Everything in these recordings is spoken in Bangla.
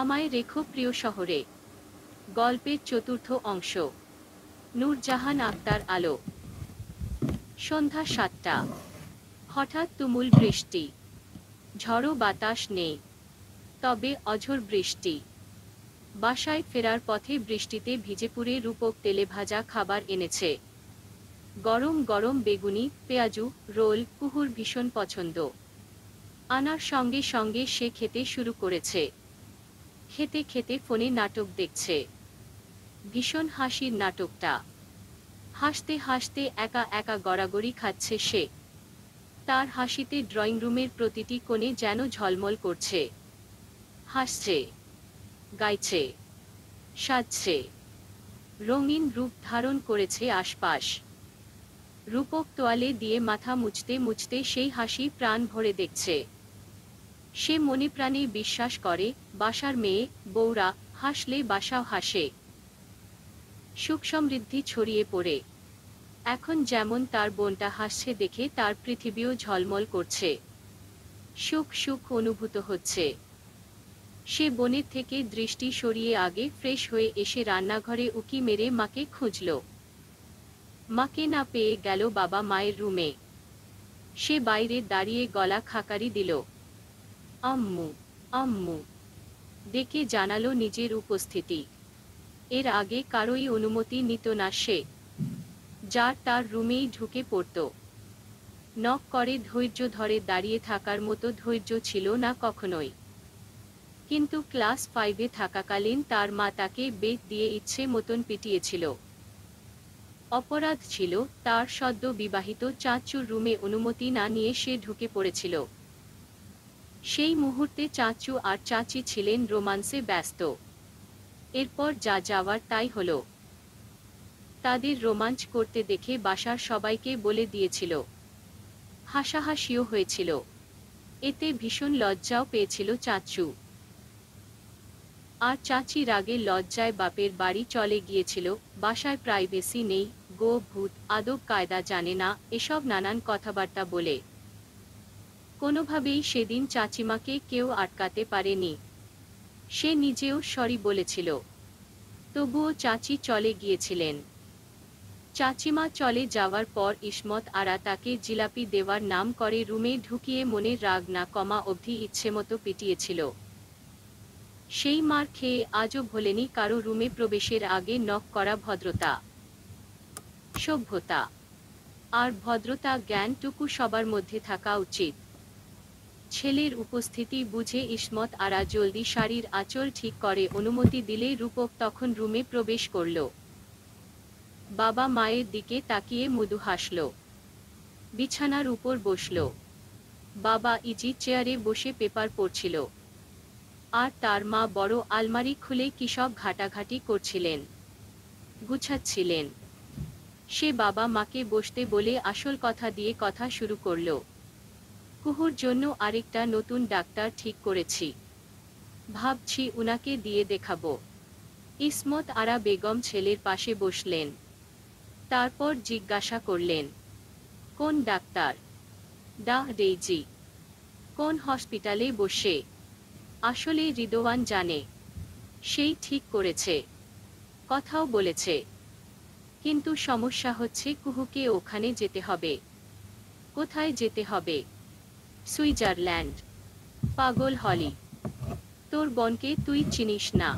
আমায় রেখো প্রিয় শহরে গল্পের চতুর্থ অংশ নূরজাহান আক্তার আলো সন্ধ্যা সাতটা হঠাৎ তুমুল বৃষ্টি ঝড়ো বাতাস নেই তবে অঝোর বৃষ্টি বাসায় ফেরার পথে বৃষ্টিতে ভিজেপুরে রূপক তেলে ভাজা খাবার এনেছে গরম গরম বেগুনি পেঁয়াজু রোল কুহুর ভীষণ পছন্দ আনার সঙ্গে সঙ্গে সে খেতে শুরু করেছে খেতে খেতে ফোনে নাটক দেখছে ভীষণ হাসির নাটকটা হাসতে হাসতে একা একা গড়াগড়ি খাচ্ছে সে তার হাসিতে ড্রয়িং রুমের প্রতিটি কোণে যেন ঝলমল করছে হাসছে গাইছে সাজছে রঙিন রূপ ধারণ করেছে আশপাশ রূপক তোয়ালে দিয়ে মাথা মুছতে মুছতে সেই হাসি প্রাণ ভরে দেখছে সে মনে প্রাণে বিশ্বাস করে বাসার মেয়ে বৌরা হাসলে বাসাও হাসে সুখ সমৃদ্ধি ছড়িয়ে পড়ে এখন যেমন তার বোনটা হাসছে দেখে তার পৃথিবীও ঝলমল করছে সুখ সুখ অনুভূত হচ্ছে সে বনের থেকে দৃষ্টি সরিয়ে আগে ফ্রেশ হয়ে এসে রান্নাঘরে উকি মেরে মাকে খুঁজল মাকে না পেয়ে গেল বাবা মায়ের রুমে সে বাইরে দাঁড়িয়ে গলা খাকারি দিল আম্মু আম্মু ডেকে জানালো নিজের উপস্থিতি এর আগে কারোই অনুমতি নিত না সে যার তার রুমেই ঢুকে পড়ত নখ করে ধৈর্য ধরে দাঁড়িয়ে থাকার মতো ধৈর্য ছিল না কখনোই কিন্তু ক্লাস ফাইভে থাকাকালীন তার মা তাকে বেদ দিয়ে ইচ্ছে মতন পিটিয়েছিল অপরাধ ছিল তার সদ্য বিবাহিত চাচুর রুমে অনুমতি না নিয়ে সে ঢুকে পড়েছিল সেই মুহূর্তে চাচু আর চাচি ছিলেন রোমান্সে ব্যস্ত এরপর যা যাওয়ার তাই হল তাদের রোমাঞ্চ করতে দেখে বাসার সবাইকে বলে দিয়েছিল হাসাহাসিও হয়েছিল এতে ভীষণ লজ্জাও পেয়েছিল চাচু আর চাচি রাগে লজ্জায় বাপের বাড়ি চলে গিয়েছিল বাসায় প্রাইভেসি নেই গো ভূত আদব কায়দা জানে না এসব নানান কথাবার্তা বলে কোনোভাবেই সেদিন চাচিমাকে কেউ আটকাতে পারেনি সে নিজেও সরি বলেছিল তবুও চাচি চলে গিয়েছিলেন চাচিমা চলে যাওয়ার পর ইসমত আরা তাকে জিলাপি দেওয়ার নাম করে রুমে ঢুকিয়ে মনে রাগ না কমা অবধি ইচ্ছেমতো পিটিয়েছিল সেই মার খেয়ে আজও ভোলেনি কারো রুমে প্রবেশের আগে নখ করা ভদ্রতা সভ্যতা আর ভদ্রতা জ্ঞানটুকু সবার মধ্যে থাকা উচিত ছেলের উপস্থিতি বুঝে ইসমত আরা জলদি শাড়ির আঁচল ঠিক করে অনুমতি দিলে রূপক তখন রুমে প্রবেশ করল বাবা মায়ের দিকে তাকিয়ে মুদু হাসল বিছানার উপর বসল বাবা ইজি চেয়ারে বসে পেপার পড়ছিল আর তার মা বড় আলমারি খুলে কিসব ঘাটাঘাটি করছিলেন গুছাচ্ছিলেন সে বাবা মাকে বসতে বলে আসল কথা দিয়ে কথা শুরু করলো কুহুর জন্য আরেকটা নতুন ডাক্তার ঠিক করেছি ভাবছি উনাকে দিয়ে দেখাব ইসমত আরা বেগম ছেলের পাশে বসলেন তারপর জিজ্ঞাসা করলেন কোন ডাক্তার দা ডেইজি কোন হসপিটালে বসে আসলে রিদোয়ান জানে সেই ঠিক করেছে কথাও বলেছে কিন্তু সমস্যা হচ্ছে কুহুকে ওখানে যেতে হবে কোথায় যেতে হবে সুইজারল্যান্ড পাগল হলি তোর বনকে তুই চিনিস না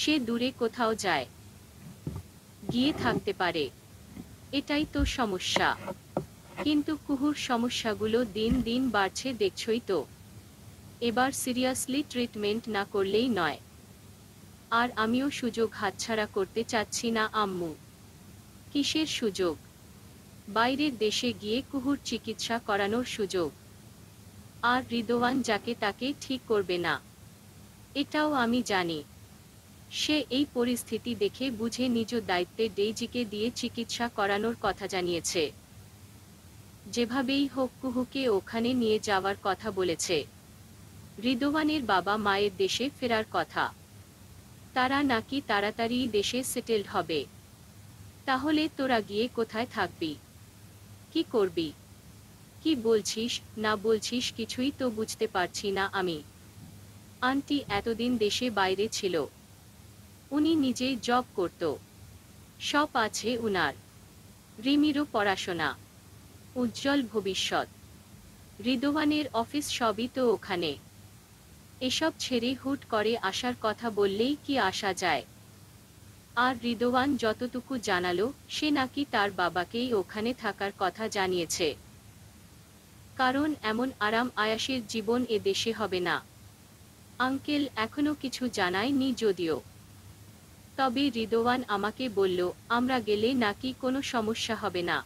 সে দূরে কোথাও যায় গিয়ে থাকতে পারে এটাই তো সমস্যা কিন্তু কুহুর সমস্যাগুলো দিন দিন বাড়ছে দেখছই তো এবার সিরিয়াসলি ট্রিটমেন্ট না করলেই নয় আর আমিও সুযোগ হাতছাড়া করতে চাচ্ছি না আম্মু কিসের সুযোগ বাইরের দেশে গিয়ে কুহুর চিকিৎসা করানোর সুযোগ আর রিদোয়ান যাকে তাকে ঠিক করবে না এটাও আমি জানি সে এই পরিস্থিতি দেখে বুঝে নিজ দায়িত্বে ডেইজিকে দিয়ে চিকিৎসা করানোর কথা জানিয়েছে যেভাবেই হোক কুহুকে ওখানে নিয়ে যাওয়ার কথা বলেছে রিদোয়ানের বাবা মায়ের দেশে ফেরার কথা তারা নাকি তাড়াতাড়ি দেশে সেটেলড হবে তাহলে তোরা গিয়ে কোথায় থাকবি কি করবি কি বলছিস না বলছিস কিছুই তো বুঝতে পারছি না আমি আন্টি এতদিন দেশে বাইরে ছিল উনি নিজেই জব করত সব আছে উনার রিমিরও পড়াশোনা উজ্জ্বল ভবিষ্যৎ রিদোয়ানের অফিস সবই তো ওখানে এসব ছেড়ে হুট করে আসার কথা বললেই কি আসা যায় আর রিদোয়ান যতটুকু জানালো সে নাকি তার বাবাকেই ওখানে থাকার কথা জানিয়েছে কারণ এমন আরাম আয়াসের জীবন এ দেশে হবে না আঙ্কেল এখনো কিছু জানায়নি যদিও তবে রিদোয়ান আমাকে বলল আমরা গেলে নাকি কোনো সমস্যা হবে না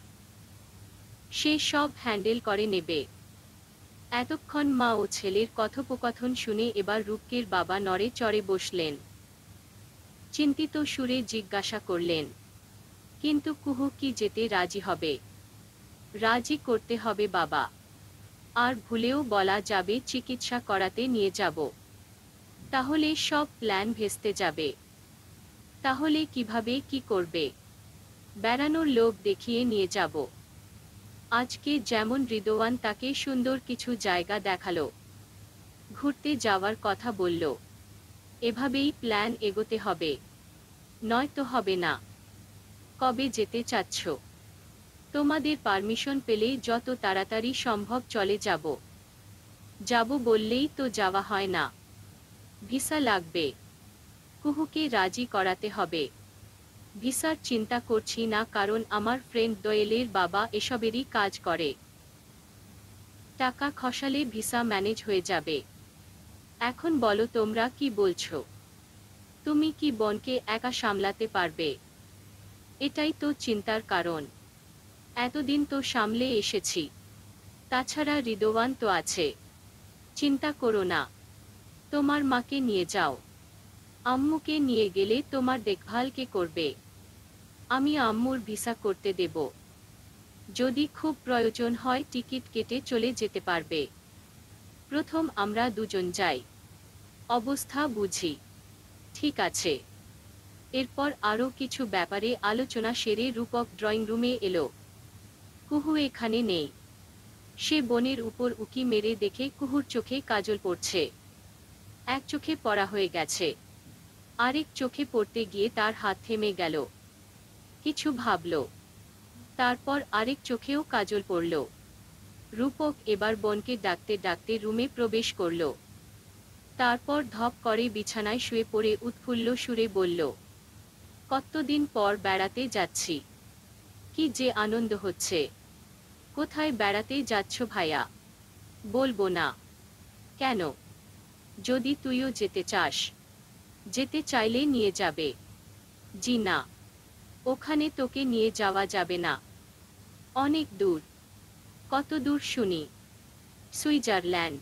সে সব হ্যান্ডেল করে নেবে এতক্ষণ মা ও ছেলের কথোপকথন শুনে এবার রুক্কের বাবা নড়ে চড়ে বসলেন চিন্তিত সুরে জিজ্ঞাসা করলেন কিন্তু কুহু কি যেতে রাজি হবে রাজি করতে হবে বাবা আর ভুলেও বলা যাবে চিকিৎসা করাতে নিয়ে যাব তাহলে সব প্ল্যান ভেস্তে যাবে তাহলে কিভাবে কি করবে বেড়ানোর লোভ দেখিয়ে নিয়ে যাব আজকে যেমন রিদোয়ান তাকে সুন্দর কিছু জায়গা দেখালো ঘুরতে যাওয়ার কথা বলল এভাবেই প্ল্যান এগোতে হবে নয়তো হবে না কবে যেতে চাচ্ছ তোমাদের পারমিশন পেলে যত তাড়াতাড়ি সম্ভব চলে যাব যাব বললেই তো যাওয়া হয় না ভিসা লাগবে কুহুকে রাজি করাতে হবে ভিসার চিন্তা করছি না কারণ আমার ফ্রেন্ড দোয়েলের বাবা এসবেরই কাজ করে টাকা খসালে ভিসা ম্যানেজ হয়ে যাবে এখন বলো তোমরা কি বলছো তুমি কি বনকে একা সামলাতে পারবে এটাই তো চিন্তার কারণ এতদিন তো সামলে এসেছি তাছাড়া হৃদয়ান তো আছে চিন্তা করো না তোমার মাকে নিয়ে যাও আম্মুকে নিয়ে গেলে তোমার দেখভাল কে করবে আমি আম্মুর ভিসা করতে দেব যদি খুব প্রয়োজন হয় টিকিট কেটে চলে যেতে পারবে প্রথম আমরা দুজন যাই অবস্থা বুঝি ঠিক আছে এরপর আরও কিছু ব্যাপারে আলোচনা সেরে রূপক ড্রয়িং রুমে এলো কুহু এখানে নেই সে বনের উপর উকি মেরে দেখে কুহুর চোখে কাজল পড়ছে এক চোখে পড়া হয়ে গেছে আরেক চোখে পড়তে গিয়ে তার হাত থেমে গেল কিছু ভাবল তারপর আরেক চোখেও কাজল পড়ল রূপক এবার বনকে ডাকতে ডাকতে রুমে প্রবেশ করল তারপর ধপ করে বিছানায় শুয়ে পড়ে উৎফুল্ল সুরে বলল কতদিন পর বেড়াতে যাচ্ছি কি যে আনন্দ হচ্ছে কোথায় বেড়াতে যাচ্ছ ভাইয়া বলবো না কেন যদি তুইও যেতে চাস যেতে চাইলে নিয়ে যাবে জি না ওখানে তোকে নিয়ে যাওয়া যাবে না অনেক দূর কত দূর শুনি সুইজারল্যান্ড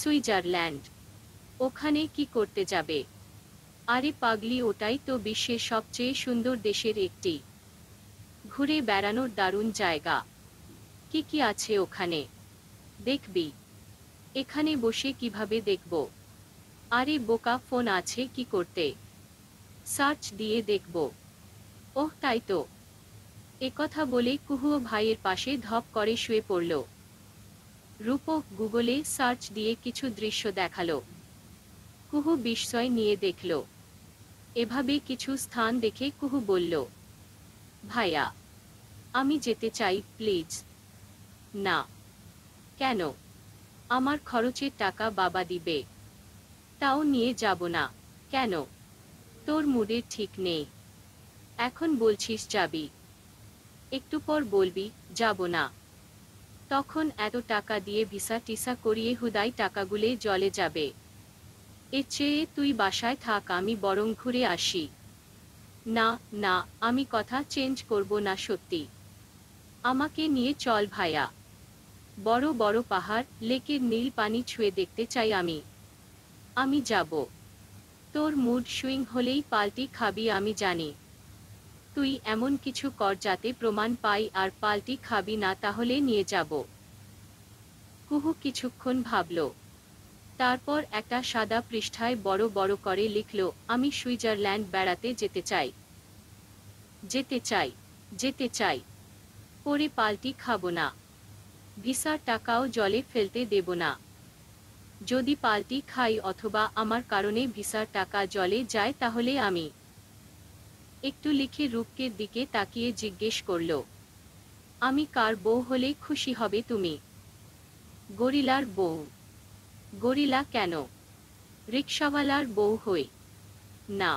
সুইজারল্যান্ড ওখানে কি করতে যাবে আরে পাগলি ওটাই তো বিশ্বের সবচেয়ে সুন্দর দেশের একটি ঘুরে বেড়ানোর দারুণ জায়গা কি কি আছে ওখানে দেখবি এখানে বসে কিভাবে দেখব আরে বোকা ফোন আছে কি করতে সার্চ দিয়ে দেখব ওহ তাই তো একথা বলে কুহুও ভাইয়ের পাশে ধপ করে শুয়ে পড়ল রূপক গুগলে সার্চ দিয়ে কিছু দৃশ্য দেখালো কুহু বিস্ময় নিয়ে দেখল এভাবে কিছু স্থান দেখে কুহু বলল ভাইয়া আমি যেতে চাই প্লিজ না কেন আমার খরচের টাকা বাবা দিবে তাও নিয়ে যাব না কেন তোর মুডের ঠিক নেই এখন বলছিস যাবি একটু পর বলবি যাব না তখন এত টাকা দিয়ে ভিসা টিসা করিয়ে হুদাই টাকাগুলে জলে যাবে এ চেয়ে তুই বাসায় থাক আমি বরং ঘুরে আসি না না আমি কথা চেঞ্জ করব না সত্যি আমাকে নিয়ে চল ভাইয়া বড় বড় পাহাড় লেকের নীল পানি ছুঁয়ে দেখতে চাই আমি আমি যাব তোর মুড সুইং হলেই পাল্টি খাবি আমি জানি তুই এমন কিছু কর যাতে প্রমাণ পাই আর পাল্টি খাবি না তাহলে নিয়ে যাব কুহু কিছুক্ষণ ভাবল তারপর একটা সাদা পৃষ্ঠায় বড় বড় করে লিখল আমি সুইজারল্যান্ড বেড়াতে যেতে চাই যেতে চাই যেতে চাই করে পাল্টি খাব না ভিসার টাকাও জলে ফেলতে দেব না যদি পাল্টি খাই অথবা আমার কারণে ভিসার টাকা জলে যায় তাহলে আমি একটু লিখে রূপকের দিকে তাকিয়ে জিজ্ঞেস করল আমি কার বউ হলে খুশি হবে তুমি গরিলার বউ গরিলা কেন রিক্সাওয়ালার বউ হই না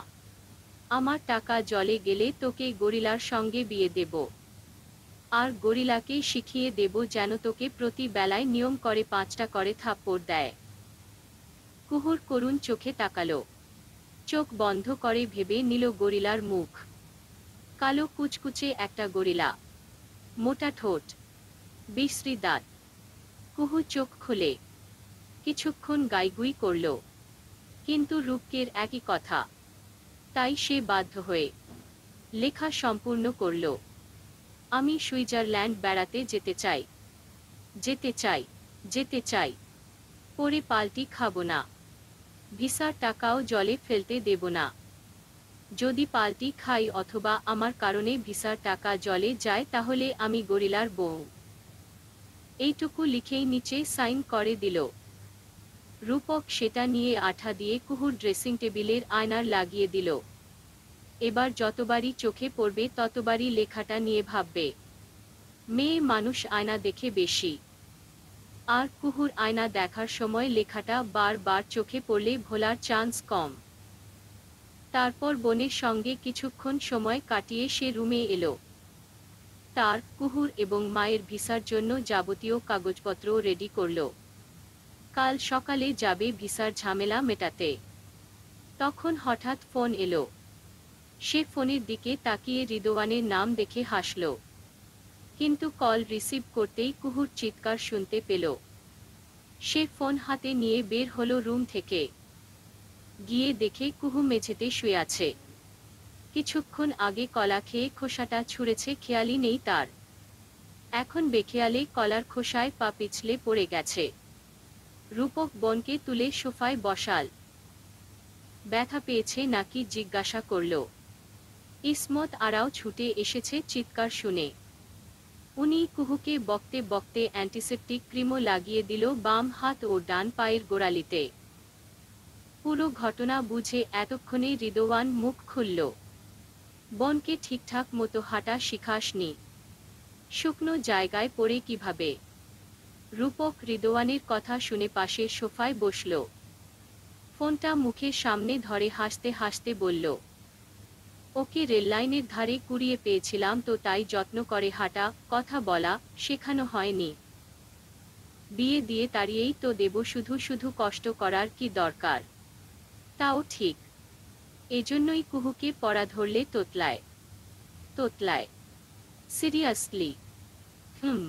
আমার টাকা জলে গেলে তোকে গরিলার সঙ্গে বিয়ে দেব আর গরিলাকেই শিখিয়ে দেব যেন তোকে প্রতি বেলায় নিয়ম করে পাঁচটা করে থাপ্পড় দেয় কুহুর করুণ চোখে তাকালো চোখ বন্ধ করে ভেবে নিল গরিলার মুখ কালো কুচকুচে একটা গরিলা মোটা ঠোঁট বিশ্রী দাঁত কুহু চোখ খুলে কিছুক্ষণ গাইগুই করল কিন্তু রূপকের একই কথা তাই সে বাধ্য হয়ে লেখা সম্পূর্ণ করল আমি সুইজারল্যান্ড বেড়াতে যেতে চাই যেতে চাই যেতে চাই পরে পাল্টি খাবো না ভিসার টাকাও জলে ফেলতে দেব না যদি পাল্টি খাই অথবা আমার কারণে ভিসার টাকা জলে যায় তাহলে আমি গরিলার বউ এইটুকু লিখেই নিচে সাইন করে দিল রূপক সেটা নিয়ে আঠা দিয়ে কুহুর ড্রেসিং টেবিলের আয়নার লাগিয়ে দিল এবার যতবারই চোখে পড়বে ততবারই লেখাটা নিয়ে ভাববে মেয়ে মানুষ আয়না দেখে বেশি আর কুহুর আয়না দেখার সময় লেখাটা বারবার চোখে পড়লে ভোলার চান্স কম তারপর বোনের সঙ্গে কিছুক্ষণ সময় কাটিয়ে সে রুমে এলো তার কুহুর এবং মায়ের ভিসার জন্য যাবতীয় কাগজপত্র রেডি করল কাল সকালে যাবে ভিসার ঝামেলা মেটাতে তখন হঠাৎ ফোন এলো সে ফোনের দিকে তাকিয়ে রিদোয়ানের নাম দেখে হাসল কিন্তু কল রিসিভ করতেই কুহুর চিৎকার শুনতে পেল সে ফোন হাতে নিয়ে বের হলো রুম থেকে গিয়ে দেখে কুহু মেঝেতে শুয়ে আছে কিছুক্ষণ আগে কলা খেয়ে খোসাটা ছুঁড়েছে খেয়ালি নেই তার এখন বেখেয়ালে কলার খোসায় পা পিছলে পড়ে গেছে রূপক বনকে তুলে সোফায় বসাল ব্যথা পেয়েছে নাকি জিজ্ঞাসা করলো ইসমত আরাও ছুটে এসেছে চিৎকার শুনে উনি কুহুকে বকতে বকতে অ্যান্টিসেপটিক ক্রিমও লাগিয়ে দিল বাম হাত ও ডান পায়ের গোড়ালিতে পুরো ঘটনা বুঝে এতক্ষণে রিদোয়ান মুখ খুলল বনকে ঠিকঠাক মতো হাঁটা শিখাসনি শুকনো জায়গায় পড়ে কিভাবে রূপক রিদোয়ানের কথা শুনে পাশে সোফায় বসল ফোনটা মুখে সামনে ধরে হাসতে হাসতে বলল ওকে রেললাইনের ধারে কুড়িয়ে পেয়েছিলাম তো তাই যত্ন করে হাঁটা কথা বলা শেখানো হয়নি বিয়ে দিয়ে তাড়িয়েই তো দেব শুধু শুধু কষ্ট করার কি দরকার তাও ঠিক এজন্যই কুহুকে পড়া ধরলে তোতলায় তোতলায় সিরিয়াসলি হুম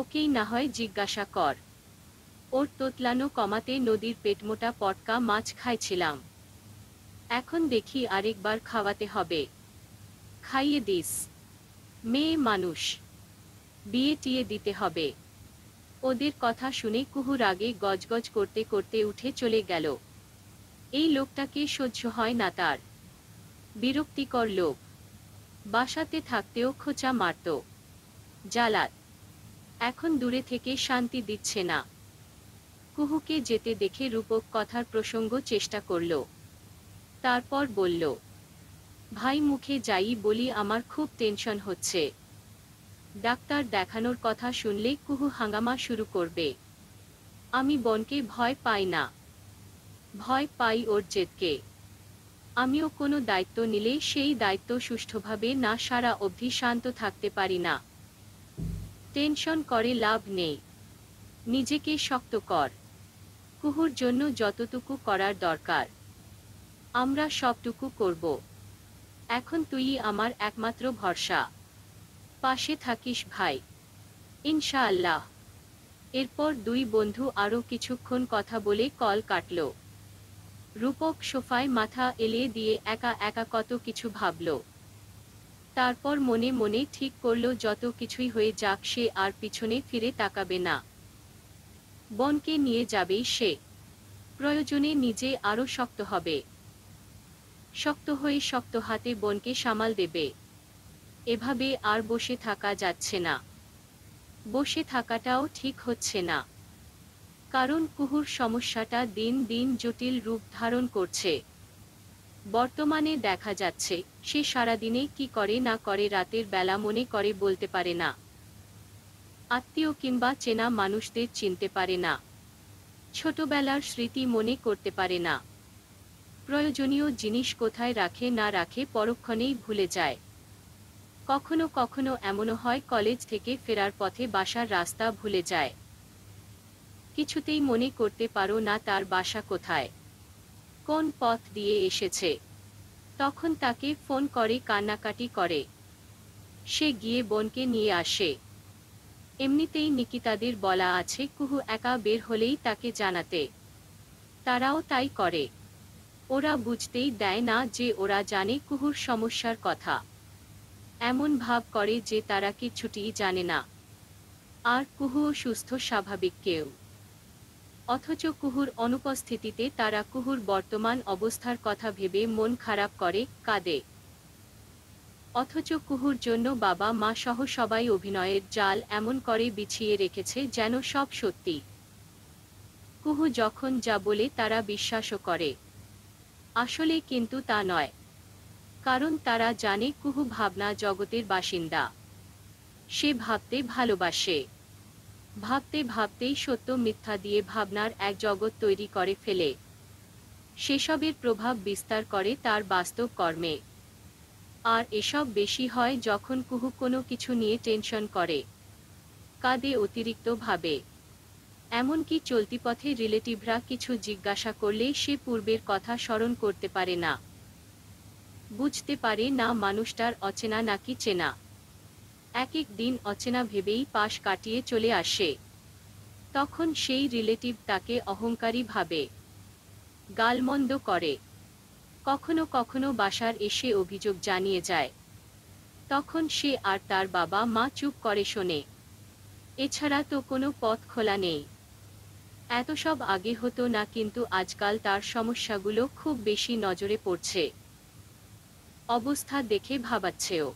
ওকেই না হয় জিজ্ঞাসা কর ওর তোতলানো কমাতে নদীর পেটমোটা পটকা মাছ খাইছিলাম এখন দেখি আরেকবার খাওয়াতে হবে খাইয়ে দিস মেয়ে মানুষ বিয়ে টিয়ে দিতে হবে ওদের কথা শুনে কুহুর আগে গজগজ করতে করতে উঠে চলে গেল এই লোকটাকে সহ্য হয় না তার বিরক্তিকর লোক বাসাতে থাকতেও খোঁচা মারত জালাত এখন দূরে থেকে শান্তি দিচ্ছে না কুহুকে যেতে দেখে রূপক কথার প্রসঙ্গ চেষ্টা করল তারপর বলল ভাই মুখে যাই বলি আমার খুব টেনশন হচ্ছে ডাক্তার দেখানোর কথা শুনলে কুহু হাঙ্গামা শুরু করবে আমি বনকে ভয় পাই না ভয় পাই ওর জেদকে আমিও কোনো দায়িত্ব নিলে সেই দায়িত্ব সুষ্ঠুভাবে না সারা অবধি শান্ত থাকতে পারি না টেনশন করে লাভ নেই নিজেকে শক্ত কর কুহুর জন্য যতটুকু করার দরকার আমরা সবটুকু করব এখন তুই আমার একমাত্র ভরসা পাশে থাকিস ভাই ইনশাআল্লাহ এরপর দুই বন্ধু আরও কিছুক্ষণ কথা বলে কল কাটল রূপক সোফায় মাথা এলিয়ে দিয়ে একা একা কত কিছু ভাবল তারপর মনে মনে ঠিক করল যত কিছুই হয়ে যাক সে আর পিছনে ফিরে তাকাবে না বনকে নিয়ে যাবে সে প্রয়োজনে নিজে আরও শক্ত হবে শক্ত হয়ে শক্ত হাতে বনকে সামাল দেবে এভাবে আর বসে থাকা যাচ্ছে না বসে থাকাটাও ঠিক হচ্ছে না কারণ কুহুর সমস্যাটা দিন দিন জটিল রূপ ধারণ করছে বর্তমানে দেখা যাচ্ছে সে সারাদিনে কি করে না করে রাতের বেলা মনে করে বলতে পারে না আত্মীয় কিংবা চেনা মানুষদের চিনতে পারে না ছোটবেলার স্মৃতি মনে করতে পারে না প্রয়োজনীয় জিনিস কোথায় রাখে না রাখে পরক্ষণেই ভুলে যায় কখনো কখনো এমনও হয় কলেজ থেকে ফেরার পথে বাসার রাস্তা ভুলে যায় কিছুতেই মনে করতে পারো না তার বাসা কোথায় কোন পথ দিয়ে এসেছে তখন তাকে ফোন করে কান্নাকাটি করে সে গিয়ে বোনকে নিয়ে আসে এমনিতেই নিকিতাদের বলা আছে কুহু একা বের হলেই তাকে জানাতে তারাও তাই করে ওরা বুঝতেই দেয় না যে ওরা জানে কুহুর সমস্যার কথা এমন ভাব করে যে তারা কিছুটিই জানে না আর কুহু সুস্থ স্বাভাবিক কেউ অথচ কুহুর অনুপস্থিতিতে তারা কুহুর বর্তমান অবস্থার কথা ভেবে মন খারাপ করে কাঁদে অথচ কুহুর জন্য বাবা মা সহ সবাই অভিনয়ের জাল এমন করে বিছিয়ে রেখেছে যেন সব সত্যি কুহু যখন যা বলে তারা বিশ্বাসও করে আসলে কিন্তু তা নয় কারণ তারা জানে কুহু ভাবনা জগতের বাসিন্দা সে ভাবতে ভালোবাসে ভাবতে ভাবতেই সত্য মিথ্যা দিয়ে ভাবনার এক জগৎ তৈরি করে ফেলে সেসবের প্রভাব বিস্তার করে তার বাস্তব কর্মে আর এসব বেশি হয় যখন কুহু কোনো কিছু নিয়ে টেনশন করে কাঁদে অতিরিক্তভাবে এমনকি চলতি পথে রিলেটিভরা কিছু জিজ্ঞাসা করলেই সে পূর্বের কথা স্মরণ করতে পারে না বুঝতে পারে না মানুষটার অচেনা নাকি চেনা এক এক দিন অচেনা ভেবেই পাশ কাটিয়ে চলে আসে তখন সেই রিলেটিভ তাকে অহংকারী ভাবে গালমন্দ করে কখনো কখনো বাসার এসে অভিযোগ জানিয়ে যায় তখন সে আর তার বাবা মা চুপ করে শোনে এছাড়া তো কোনো পথ খোলা নেই এত সব আগে হতো না কিন্তু আজকাল তার সমস্যাগুলো খুব বেশি নজরে পড়ছে অবস্থা দেখে ভাবাচ্ছেও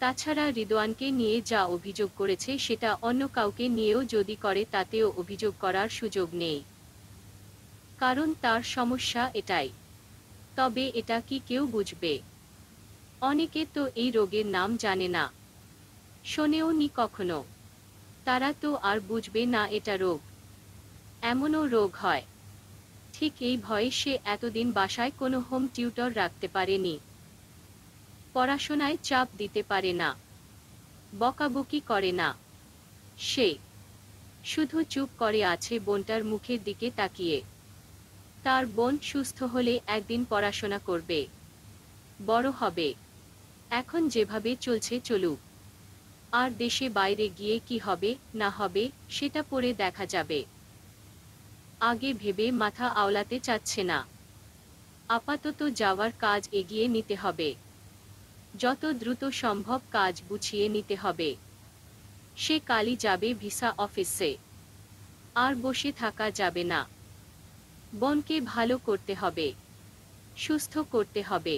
তাছাড়া রিদোয়ানকে নিয়ে যা অভিযোগ করেছে সেটা অন্য কাউকে নিয়েও যদি করে তাতেও অভিযোগ করার সুযোগ নেই কারণ তার সমস্যা এটাই তবে এটা কি কেউ বুঝবে অনেকে তো এই রোগের নাম জানে না শোনেও নি কখনো তারা তো আর বুঝবে না এটা রোগ এমনও রোগ হয় ঠিক এই ভয়ে সে এতদিন বাসায় কোনো হোম টিউটর রাখতে পারেনি পড়াশোনায় চাপ দিতে পারে না বকাবকি করে না সে শুধু চুপ করে আছে বোনটার মুখের দিকে তাকিয়ে তার বোন সুস্থ হলে একদিন পড়াশোনা করবে বড় হবে এখন যেভাবে চলছে চলুক আর দেশে বাইরে গিয়ে কি হবে না হবে সেটা পরে দেখা যাবে আগে ভেবে মাথা আওলাতে চাচ্ছে না আপাতত যাওয়ার কাজ এগিয়ে নিতে হবে যত দ্রুত সম্ভব কাজ গুছিয়ে নিতে হবে সে কালই যাবে ভিসা অফিসে আর বসে থাকা যাবে না বনকে ভালো করতে হবে সুস্থ করতে হবে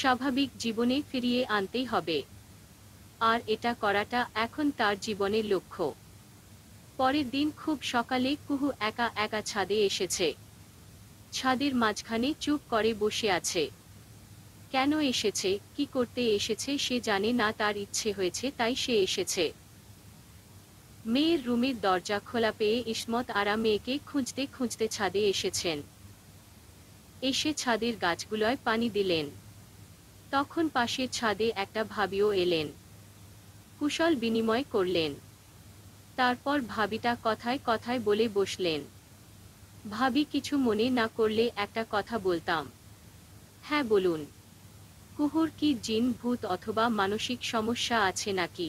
স্বাভাবিক জীবনে ফিরিয়ে আনতেই হবে আর এটা করাটা এখন তার জীবনের লক্ষ্য পরের দিন খুব সকালে কুহু একা একা ছাদে এসেছে ছাদের মাঝখানে চুপ করে বসে আছে কেন এসেছে কি করতে এসেছে সে জানে না তার ইচ্ছে হয়েছে তাই সে এসেছে মেয়ের রুমের দরজা খোলা পেয়ে ইসমত আরা মেয়েকে খুঁজতে খুঁজতে ছাদে এসেছেন এসে ছাদের গাছগুলোয় পানি দিলেন তখন পাশের ছাদে একটা ভাবিও এলেন কুশল বিনিময় করলেন তারপর ভাবিটা কথায় কথায় বলে বসলেন ভাবি কিছু মনে না করলে একটা কথা বলতাম হ্যাঁ বলুন কুহুর কি জিন ভূত অথবা মানসিক সমস্যা আছে নাকি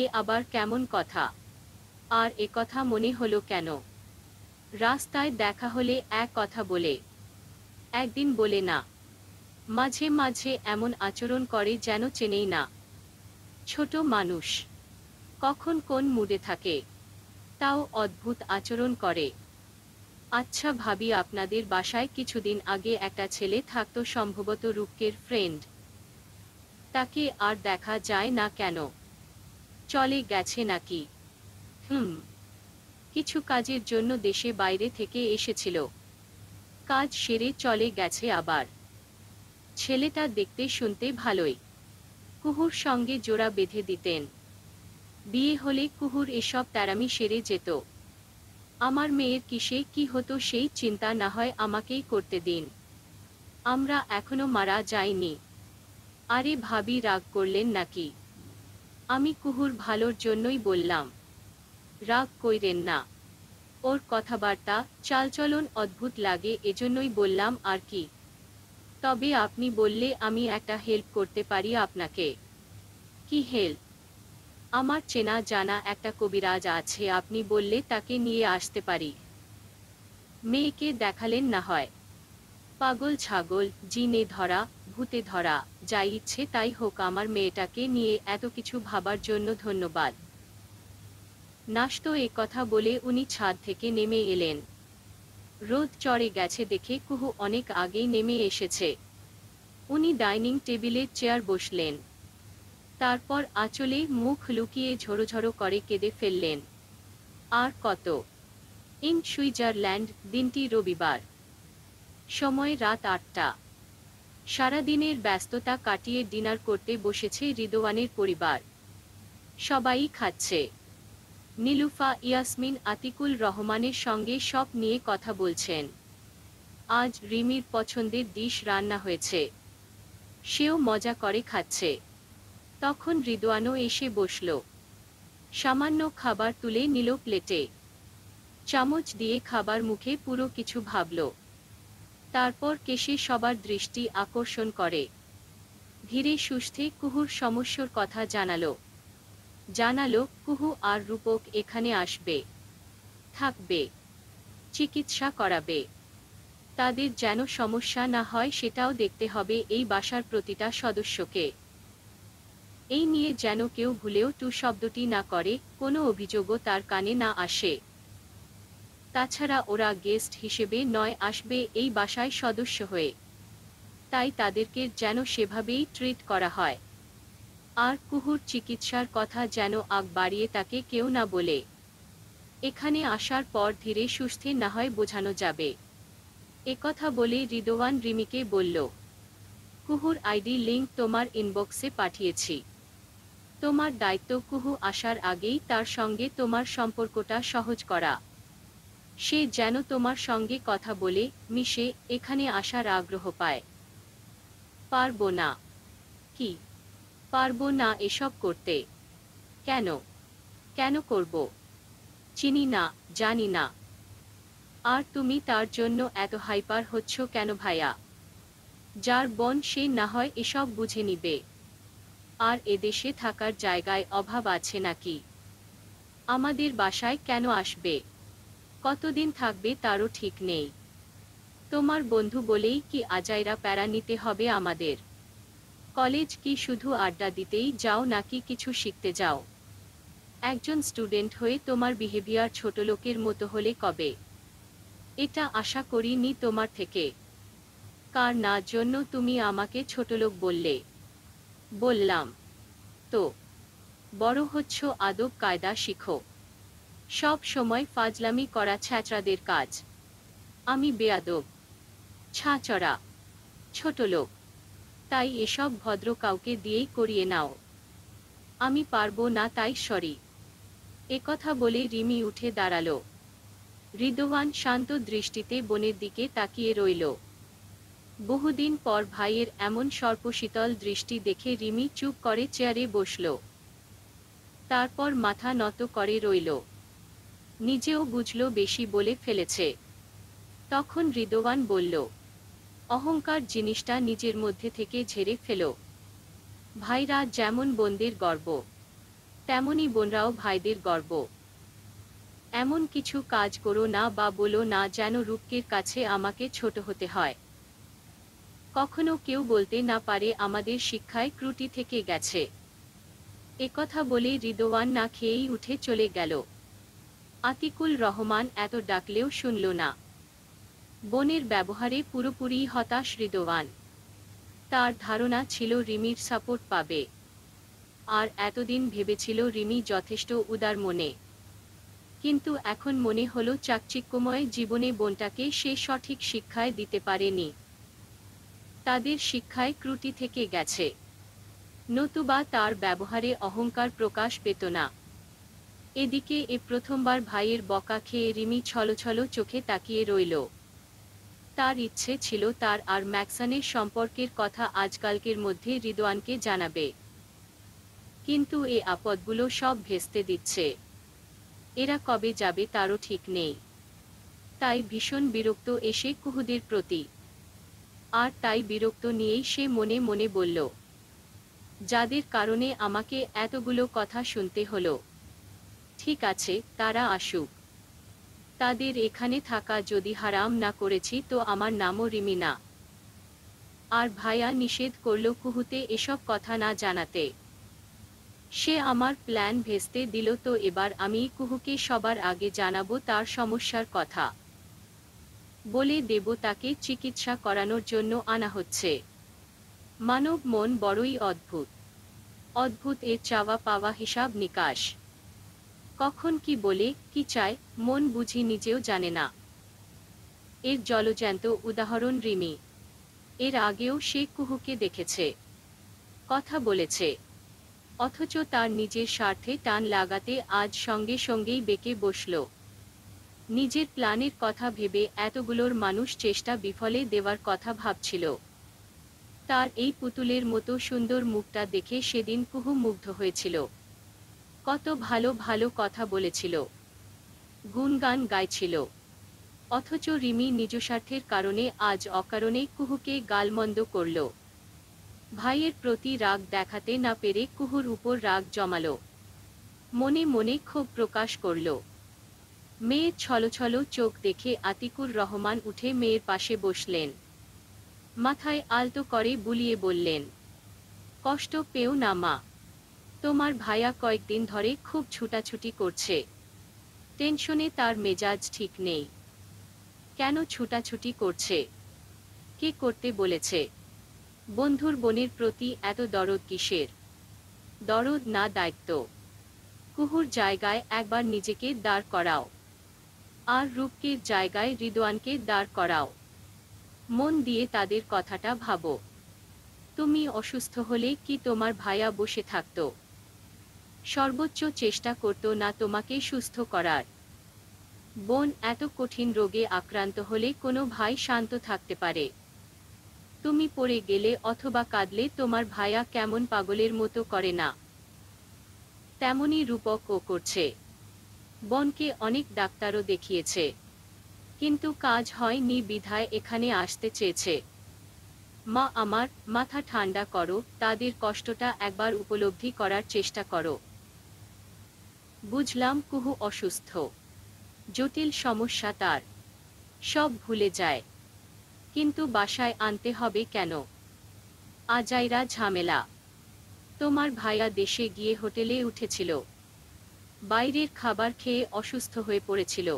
এ আবার কেমন কথা আর এ কথা মনে হলো কেন রাস্তায় দেখা হলে এক কথা বলে একদিন বলে না মাঝে মাঝে এমন আচরণ করে যেন চেনেই না ছোট মানুষ কখন কোন মুডে থাকে তাও অদ্ভুত আচরণ করে আচ্ছা ভাবি আপনাদের বাসায় কিছুদিন আগে একটা ছেলে থাকত সম্ভবত রূপকের ফ্রেন্ড তাকে আর দেখা যায় না কেন চলে গেছে নাকি হুম কিছু কাজের জন্য দেশে বাইরে থেকে এসেছিল কাজ সেরে চলে গেছে আবার ছেলেটা দেখতে শুনতে ভালোই কুহুর সঙ্গে জোড়া বেঁধে দিতেন বিয়ে হলে কুহুর এসব তারামি সেরে যেত আমার মেয়ের কিসে কি হতো সেই চিন্তা না হয় আমাকেই করতে দিন আমরা এখনো মারা যাইনি আরে ভাবি রাগ করলেন নাকি আমি কুহুর ভালোর জন্যই বললাম রাগ কইরেন না ওর কথাবার্তা চালচলন অদ্ভুত লাগে এজন্যই বললাম আর কি তবে আপনি বললে আমি একটা হেল্প করতে পারি আপনাকে কি হেল্প আমার চেনা জানা একটা কবিরাজ আছে আপনি বললে তাকে নিয়ে আসতে পারি মেয়েকে দেখালেন না হয় পাগল ছাগল জিনে ধরা ভূতে ধরা যাই ইচ্ছে তাই হোক আমার মেয়েটাকে নিয়ে এত কিছু ভাবার জন্য ধন্যবাদ নাস্ত এ কথা বলে উনি ছাদ থেকে নেমে এলেন রোদ চড়ে গেছে দেখে কুহু অনেক আগেই নেমে এসেছে উনি ডাইনিং টেবিলে চেয়ার বসলেন তারপর আঁচলে মুখ লুকিয়ে ঝরোঝরো করে কেঁদে ফেললেন আর কত ইন সুইজারল্যান্ড দিনটি রবিবার সময় রাত আটটা সারাদিনের ব্যস্ততা কাটিয়ে ডিনার করতে বসেছে রিদোয়ানের পরিবার সবাই খাচ্ছে নীলুফা ইয়াসমিন আতিকুল রহমানের সঙ্গে সব নিয়ে কথা বলছেন আজ রিমির পছন্দের ডিশ রান্না হয়েছে সেও মজা করে খাচ্ছে তখন রিদওয়ানও এসে বসল সামান্য খাবার তুলে নিল প্লেটে চামচ দিয়ে খাবার মুখে পুরো কিছু ভাবল তারপর কেশে সবার দৃষ্টি আকর্ষণ করে ধীরে সুস্থে কুহুর সমস্যার কথা জানালো জানালো কুহু আর রূপক এখানে আসবে থাকবে চিকিৎসা করাবে তাদের যেন সমস্যা না হয় সেটাও দেখতে হবে এই বাসার প্রতিটা সদস্যকে এই নিয়ে যেন কেউ ভুলেও টু শব্দটি না করে কোনো অভিযোগও তার কানে না আসে তাছাড়া ওরা গেস্ট হিসেবে নয় আসবে এই বাসায় সদস্য হয়ে তাই তাদেরকে যেন সেভাবেই ট্রিট করা হয় আর কুহুর চিকিৎসার কথা যেন আগ বাড়িয়ে তাকে কেউ না বলে এখানে আসার পর ধীরে সুস্থে না হয় বোঝানো যাবে একথা বলে রিদোয়ান রিমিকে বলল কুহুর আইডি লিঙ্ক তোমার ইনবক্সে পাঠিয়েছি তোমার দায়িত্ব কুহু আসার আগেই তার সঙ্গে তোমার সম্পর্কটা সহজ করা সে যেন তোমার সঙ্গে কথা বলে মিশে এখানে আসার আগ্রহ পায় পারব না কি পারব না এসব করতে কেন কেন করব চিনি না জানি না আর তুমি তার জন্য এত হাইপার হচ্ছ কেন ভাইয়া যার বোন সে না হয় এসব বুঝে নিবে আর এদেশে থাকার জায়গায় অভাব আছে নাকি আমাদের বাসায় কেন আসবে কতদিন থাকবে তারও ঠিক নেই তোমার বন্ধু বলেই কি আজাইরা প্যারা নিতে হবে আমাদের কলেজ কি শুধু আড্ডা দিতেই যাও নাকি কিছু শিখতে যাও একজন স্টুডেন্ট হয়ে তোমার বিহেভিয়ার ছোট লোকের মতো হলে কবে এটা আশা করিনি তোমার থেকে কার না জন্য তুমি আমাকে ছোট লোক বললে বললাম তো বড় হচ্ছ আদব কায়দা শিখো সব সময় ফাজলামি করা ছ্যাচড়াদের কাজ আমি বেয়াদব ছাচড়া ছোট লোক তাই এসব ভদ্র কাউকে দিয়েই করিয়ে নাও আমি পারবো না তাই সরি একথা বলে রিমি উঠে দাঁড়ালো রিদওয়ান শান্ত দৃষ্টিতে বনের দিকে তাকিয়ে রইল বহুদিন পর ভাইয়ের এমন সর্পশীতল দৃষ্টি দেখে রিমি চুপ করে চেয়ারে বসল তারপর মাথা নত করে রইল নিজেও বুঝল বেশি বলে ফেলেছে তখন হৃদবান বলল অহংকার জিনিসটা নিজের মধ্যে থেকে ঝেড়ে ফেল ভাইরা যেমন বোনদের গর্ব তেমনই বোনরাও ভাইদের গর্ব এমন কিছু কাজ করো না বা বলো না যেন রূপকের কাছে আমাকে ছোট হতে হয় কখনো কেউ বলতে না পারে আমাদের শিক্ষায় ত্রুটি থেকে গেছে একথা বলে রিদোয়ান না খেয়েই উঠে চলে গেল আতিকুল রহমান এত ডাকলেও শুনল না বোনের ব্যবহারে পুরোপুরি হতাশ রিদোয়ান তার ধারণা ছিল রিমির সাপোর্ট পাবে আর এতদিন ভেবেছিল রিমি যথেষ্ট উদার মনে কিন্তু এখন মনে হলো চাকচিক্যময় জীবনে বোনটাকে সে সঠিক শিক্ষায় দিতে পারেনি তাদের শিক্ষায় ত্রুটি থেকে গেছে নতুবা তার ব্যবহারে অহংকার প্রকাশ পেত না এদিকে এ প্রথমবার ভাইয়ের বকা খেয়ে রিমি ছলছল চোখে তাকিয়ে রইল তার ইচ্ছে ছিল তার আর ম্যাক্সানের সম্পর্কের কথা আজকালকের মধ্যে রিদোয়ানকে জানাবে কিন্তু এ আপদগুলো সব ভেস্তে দিচ্ছে এরা কবে যাবে তারও ঠিক নেই তাই ভীষণ বিরক্ত এসে কুহুদের প্রতি আর তাই বিরক্ত নিয়েই সে মনে মনে বলল যাদের কারণে আমাকে এতগুলো কথা শুনতে হলো ঠিক আছে তারা আসুক তাদের এখানে থাকা যদি হারাম না করেছি তো আমার নামও রিমিনা আর ভাইয়া নিষেধ করল কুহুতে এসব কথা না জানাতে সে আমার প্ল্যান ভেস্তে দিল তো এবার আমি কুহুকে সবার আগে জানাবো তার সমস্যার কথা বলে দেবতাকে চিকিৎসা করানোর জন্য আনা হচ্ছে মানব মন বড়ই অদ্ভুত অদ্ভুত এর চাওয়া পাওয়া হিসাব নিকাশ কখন কি বলে কি চায় মন বুঝি নিজেও জানে না এর জলজ্যান্ত উদাহরণ রিমি এর আগেও সে কুহুকে দেখেছে কথা বলেছে অথচ তার নিজের স্বার্থে টান লাগাতে আজ সঙ্গে সঙ্গেই বেঁকে বসল নিজের প্ল্যানের কথা ভেবে এতগুলোর মানুষ চেষ্টা বিফলে দেওয়ার কথা ভাবছিল তার এই পুতুলের মতো সুন্দর মুখটা দেখে সেদিন কুহু মুগ্ধ হয়েছিল কত ভালো ভালো কথা বলেছিল গুণগান গাইছিল অথচ রিমি নিজস্বার্থের কারণে আজ অকারণে কুহুকে গালমন্দ করল ভাইয়ের প্রতি রাগ দেখাতে না পেরে কুহুর উপর রাগ জমাল মনে মনে ক্ষোভ প্রকাশ করল মেয়ের ছলছল চোখ দেখে আতিকুর রহমান উঠে মেয়ের পাশে বসলেন মাথায় আলতো করে বুলিয়ে বললেন কষ্ট পেও না মা তোমার ভাইয়া কয়েকদিন ধরে খুব ছুটাছুটি করছে টেনশনে তার মেজাজ ঠিক নেই কেন ছুটাছুটি করছে কে করতে বলেছে বন্ধুর বোনের প্রতি এত দরদ কিসের দরদ না দায়িত্ব কুহুর জায়গায় একবার নিজেকে দাঁড় করাও আর রূপকের জায়গায় রিদওয়ানকে দাঁড় করাও মন দিয়ে তাদের কথাটা ভাবো তুমি অসুস্থ হলে কি তোমার ভাইয়া বসে থাকত সর্বোচ্চ চেষ্টা করত না তোমাকে সুস্থ করার বোন এত কঠিন রোগে আক্রান্ত হলে কোনো ভাই শান্ত থাকতে পারে তুমি পড়ে গেলে অথবা কাঁদলে তোমার ভাইয়া কেমন পাগলের মতো করে না তেমনই রূপকও করছে বনকে অনেক ডাক্তারও দেখিয়েছে কিন্তু কাজ হয়নি বিধায় এখানে আসতে চেয়েছে মা আমার মাথা ঠান্ডা করো তাদের কষ্টটা একবার উপলব্ধি করার চেষ্টা করো বুঝলাম কুহু অসুস্থ জটিল সমস্যা তার সব ভুলে যায় কিন্তু বাসায় আনতে হবে কেন আজাইরা ঝামেলা তোমার ভাইয়া দেশে গিয়ে হোটেলে উঠেছিল বাইরের খাবার খেয়ে অসুস্থ হয়ে পড়েছিল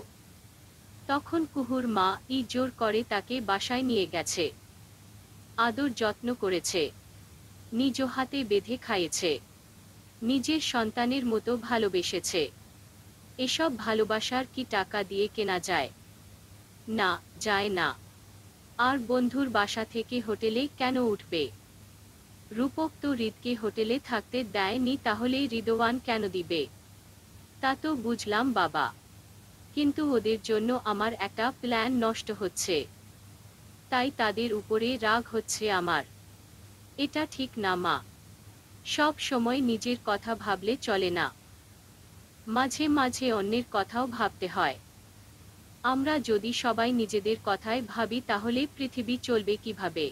তখন কুহুর মা ই জোর করে তাকে বাসায় নিয়ে গেছে আদর যত্ন করেছে নিজ হাতে বেঁধে খাইয়েছে নিজের সন্তানের মতো ভালোবেসেছে এসব ভালোবাসার কি টাকা দিয়ে কেনা যায় না যায় না আর বন্ধুর বাসা থেকে হোটেলে কেন উঠবে রূপক তো হৃদকে হোটেলে থাকতে দেয়নি তাহলে রিদওয়ান কেন দিবে তা তো বুঝলাম বাবা কিন্তু ওদের জন্য আমার একটা প্ল্যান নষ্ট হচ্ছে তাই তাদের উপরে রাগ হচ্ছে আমার এটা ঠিক না মা সব সময় নিজের কথা ভাবলে চলে না মাঝে মাঝে অন্যের কথাও ভাবতে হয় আমরা যদি সবাই নিজেদের কথায় ভাবি তাহলে পৃথিবী চলবে কিভাবে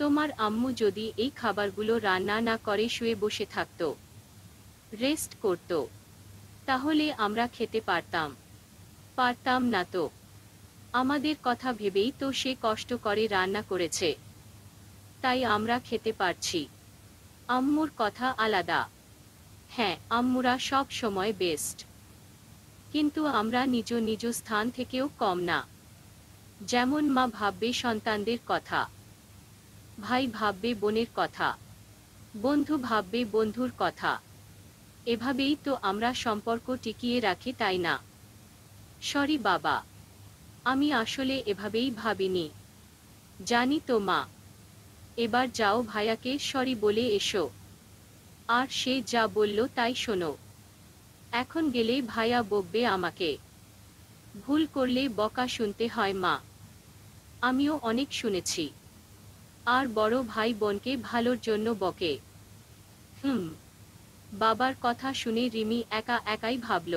তোমার আম্মু যদি এই খাবারগুলো রান্না না করে শুয়ে বসে থাকত রেস্ট করতো তাহলে আমরা খেতে পারতাম পারতাম না তো আমাদের কথা ভেবেই তো সে কষ্ট করে রান্না করেছে তাই আমরা খেতে পারছি আম্মুর কথা আলাদা হ্যাঁ আম্মুরা সব সময় বেস্ট কিন্তু আমরা নিজ নিজ স্থান থেকেও কম না যেমন মা ভাববে সন্তানদের কথা ভাই ভাববে বোনের কথা বন্ধু ভাববে বন্ধুর কথা এভাবেই তো আমরা সম্পর্ক টিকিয়ে রাখি তাই না সরি বাবা আমি আসলে এভাবেই ভাবিনি জানি তো মা এবার যাও ভাইয়াকে সরি বলে এসো আর সে যা বলল তাই শোনো এখন গেলে ভাইয়া বকবে আমাকে ভুল করলে বকা শুনতে হয় মা আমিও অনেক শুনেছি আর বড় ভাই বোনকে ভালোর জন্য বকে হুম বাবার কথা শুনে রিমি একা একাই ভাবল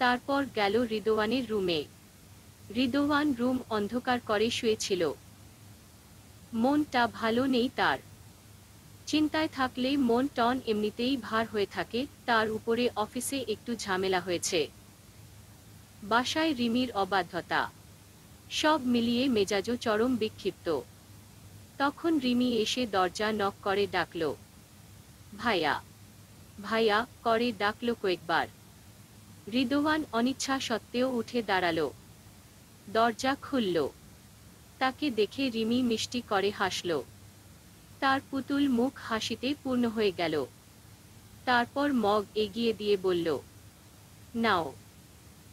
তারপর গেল রিদোয়ানের রুমে রিদোয়ান রুম অন্ধকার করে শুয়েছিল মনটা ভালো নেই তার চিন্তায় থাকলে মন টন এমনিতেই ভার হয়ে থাকে তার উপরে অফিসে একটু ঝামেলা হয়েছে বাসায় রিমির অবাধ্যতা সব মিলিয়ে মেজাজও চরম বিক্ষিপ্ত তখন রিমি এসে দরজা নক করে ডাকল ভাইয়া ভাইয়া করে ডাকল কয়েকবার রিদোয়ান অনিচ্ছা সত্ত্বেও উঠে দাঁড়াল দরজা খুলল তাকে দেখে রিমি মিষ্টি করে হাসল তার পুতুল মুখ হাসিতে পূর্ণ হয়ে গেল তারপর মগ এগিয়ে দিয়ে বলল নাও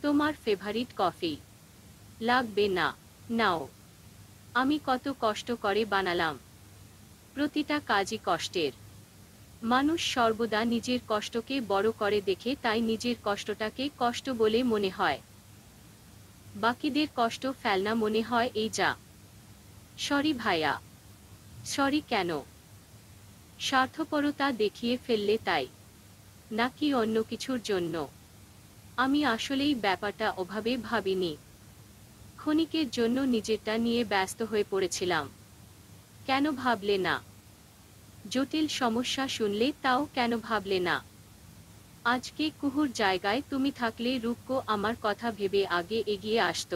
তোমার ফেভারিট কফি লাগবে না নাও আমি কত কষ্ট করে বানালাম প্রতিটা কাজই কষ্টের মানুষ সর্বদা নিজের কষ্টকে বড় করে দেখে তাই নিজের কষ্টটাকে কষ্ট বলে মনে হয় বাকিদের কষ্ট ফেলনা মনে হয় এই যা সরি ভাইয়া সরি কেন স্বার্থপরতা দেখিয়ে ফেললে তাই নাকি অন্য কিছুর জন্য আমি আসলেই ব্যাপারটা ওভাবে ভাবিনি ক্ষণিকের জন্য নিজেরটা নিয়ে ব্যস্ত হয়ে পড়েছিলাম কেন ভাবলে না জটিল সমস্যা শুনলে তাও কেন ভাবলে না আজকে কুহুর জায়গায় তুমি থাকলে রূপকো আমার কথা ভেবে আগে এগিয়ে আসত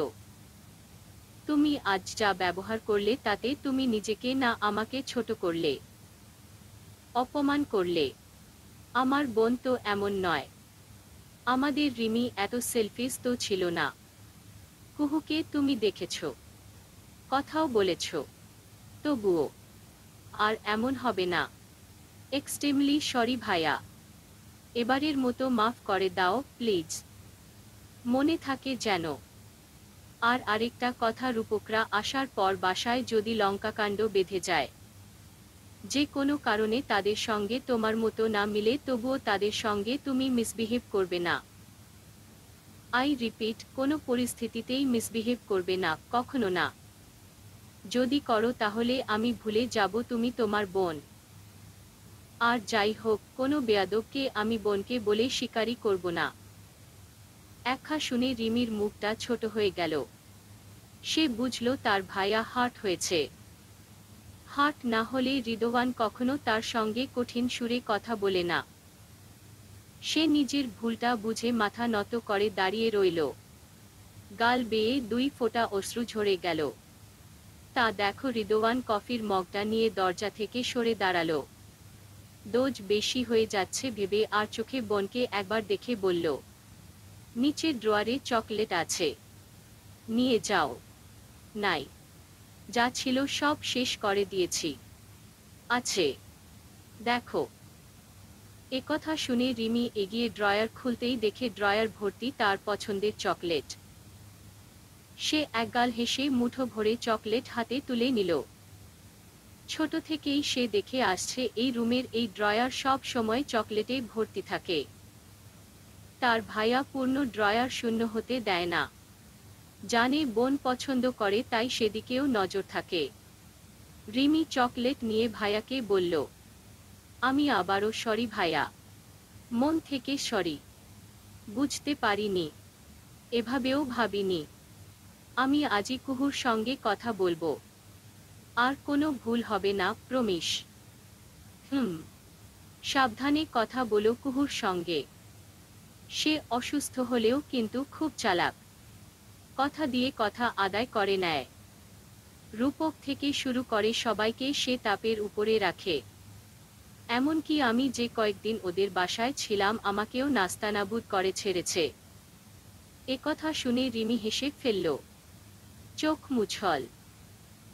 তুমি আজ যা ব্যবহার করলে তাতে তুমি নিজেকে না আমাকে ছোট করলে অপমান করলে আমার বোন তো এমন নয় আমাদের রিমি এত সেলফিস তো ছিল না কুহুকে তুমি দেখেছ কথাও বলেছ তবুও আর এমন হবে না এক্সট্রিমলি সরি ভাইয়া এবারের মতো মাফ করে দাও প্লিজ মনে থাকে যেন আর আরেকটা কথা রূপকরা আসার পর বাসায় যদি লঙ্কাকাণ্ড বেঁধে যায় যে কোনো কারণে তাদের সঙ্গে তোমার মতো না মিলে তবুও তাদের সঙ্গে তুমি মিসবিহেভ করবে না আই রিপিট কোনো পরিস্থিতিতেই মিসবিহেভ করবে না কখনো না যদি করো তাহলে আমি ভুলে যাব তুমি তোমার বোন আর যাই হোক কোনো বেয়াদবকে আমি বোনকে বলে শিকারি করব না একা শুনে রিমির মুখটা ছোট হয়ে গেল সে বুঝল তার ভাইয়া হার্ট হয়েছে হার্ট না হলে রিদোয়ান কখনো তার সঙ্গে কঠিন সুরে কথা বলে না সে নিজের ভুলটা বুঝে মাথা নত করে দাঁড়িয়ে রইল গাল বেয়ে দুই ফোঁটা অশ্রু ঝরে গেল তা দেখো রিদোয়ান কফির মগটা নিয়ে দরজা থেকে সরে দাঁড়ালো দোজ বেশি হয়ে যাচ্ছে ভেবে আর চোখে বনকে একবার দেখে বলল নিচে ড্রয়ারে চকলেট আছে নিয়ে যাও নাই যা ছিল সব শেষ করে দিয়েছি আছে দেখো একথা শুনে রিমি এগিয়ে ড্রয়ার খুলতেই দেখে ড্রয়ার ভর্তি তার পছন্দের চকলেট সে একগাল হেসে মুঠো ভরে চকলেট হাতে তুলে নিল ছোট থেকেই সে দেখে আসছে এই রুমের এই ড্রয়ার সব সময় চকলেটে ভর্তি থাকে তার ভাইয়া পূর্ণ ড্রয়ার শূন্য হতে দেয় না জানে বোন পছন্দ করে তাই সেদিকেও নজর থাকে রিমি চকলেট নিয়ে ভাইয়াকে বলল আমি আবারও সরি ভাইয়া মন থেকে সরি বুঝতে পারিনি এভাবেও ভাবিনি আমি আজি কুহুর সঙ্গে কথা বলবো আর কোনো ভুল হবে না প্রমিশ হুম সাবধানে কথা বলো কুহুর সঙ্গে সে অসুস্থ হলেও কিন্তু খুব চালাক কথা দিয়ে কথা আদায় করে নেয় রূপক থেকে শুরু করে সবাইকে সে তাপের উপরে রাখে এমনকি আমি যে কয়েকদিন ওদের বাসায় ছিলাম আমাকেও নাস্তানাবুদ করে ছেড়েছে একথা শুনে রিমি হেসে ফেলল চোখ মুছল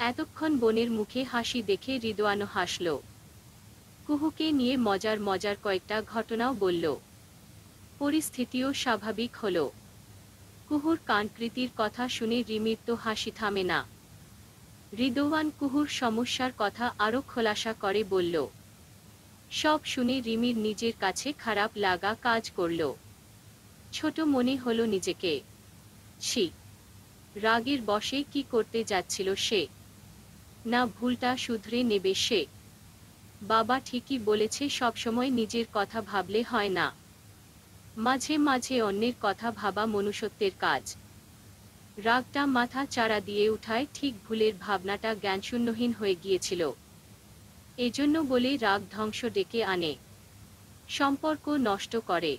এতক্ষণ বোনের মুখে হাসি দেখে রিদোয়ানো হাসল কুহুকে নিয়ে মজার মজার কয়েকটা ঘটনাও বলল পরিস্থিতিও স্বাভাবিক হল কুহুর কানকৃতির কথা শুনে রিমির তো হাসি থামে না রিদোয়ান কুহুর সমস্যার কথা আরও খোলাসা করে বলল সব শুনে রিমির নিজের কাছে খারাপ লাগা কাজ করল ছোট মনে হলো নিজেকে ছি রাগের বসে কি করতে যাচ্ছিল সে না ভুলটা শুধরে নেবে সে বাবা ঠিকই বলেছে সবসময় নিজের কথা ভাবলে হয় না মাঝে মাঝে অন্যের কথা ভাবা মনুষ্যত্বের কাজ রাগটা মাথা চাড়া দিয়ে উঠায় ঠিক ভুলের ভাবনাটা জ্ঞানশূন্যহীন হয়ে গিয়েছিল এজন্য বলে রাগ ধ্বংস ডেকে আনে সম্পর্ক নষ্ট করে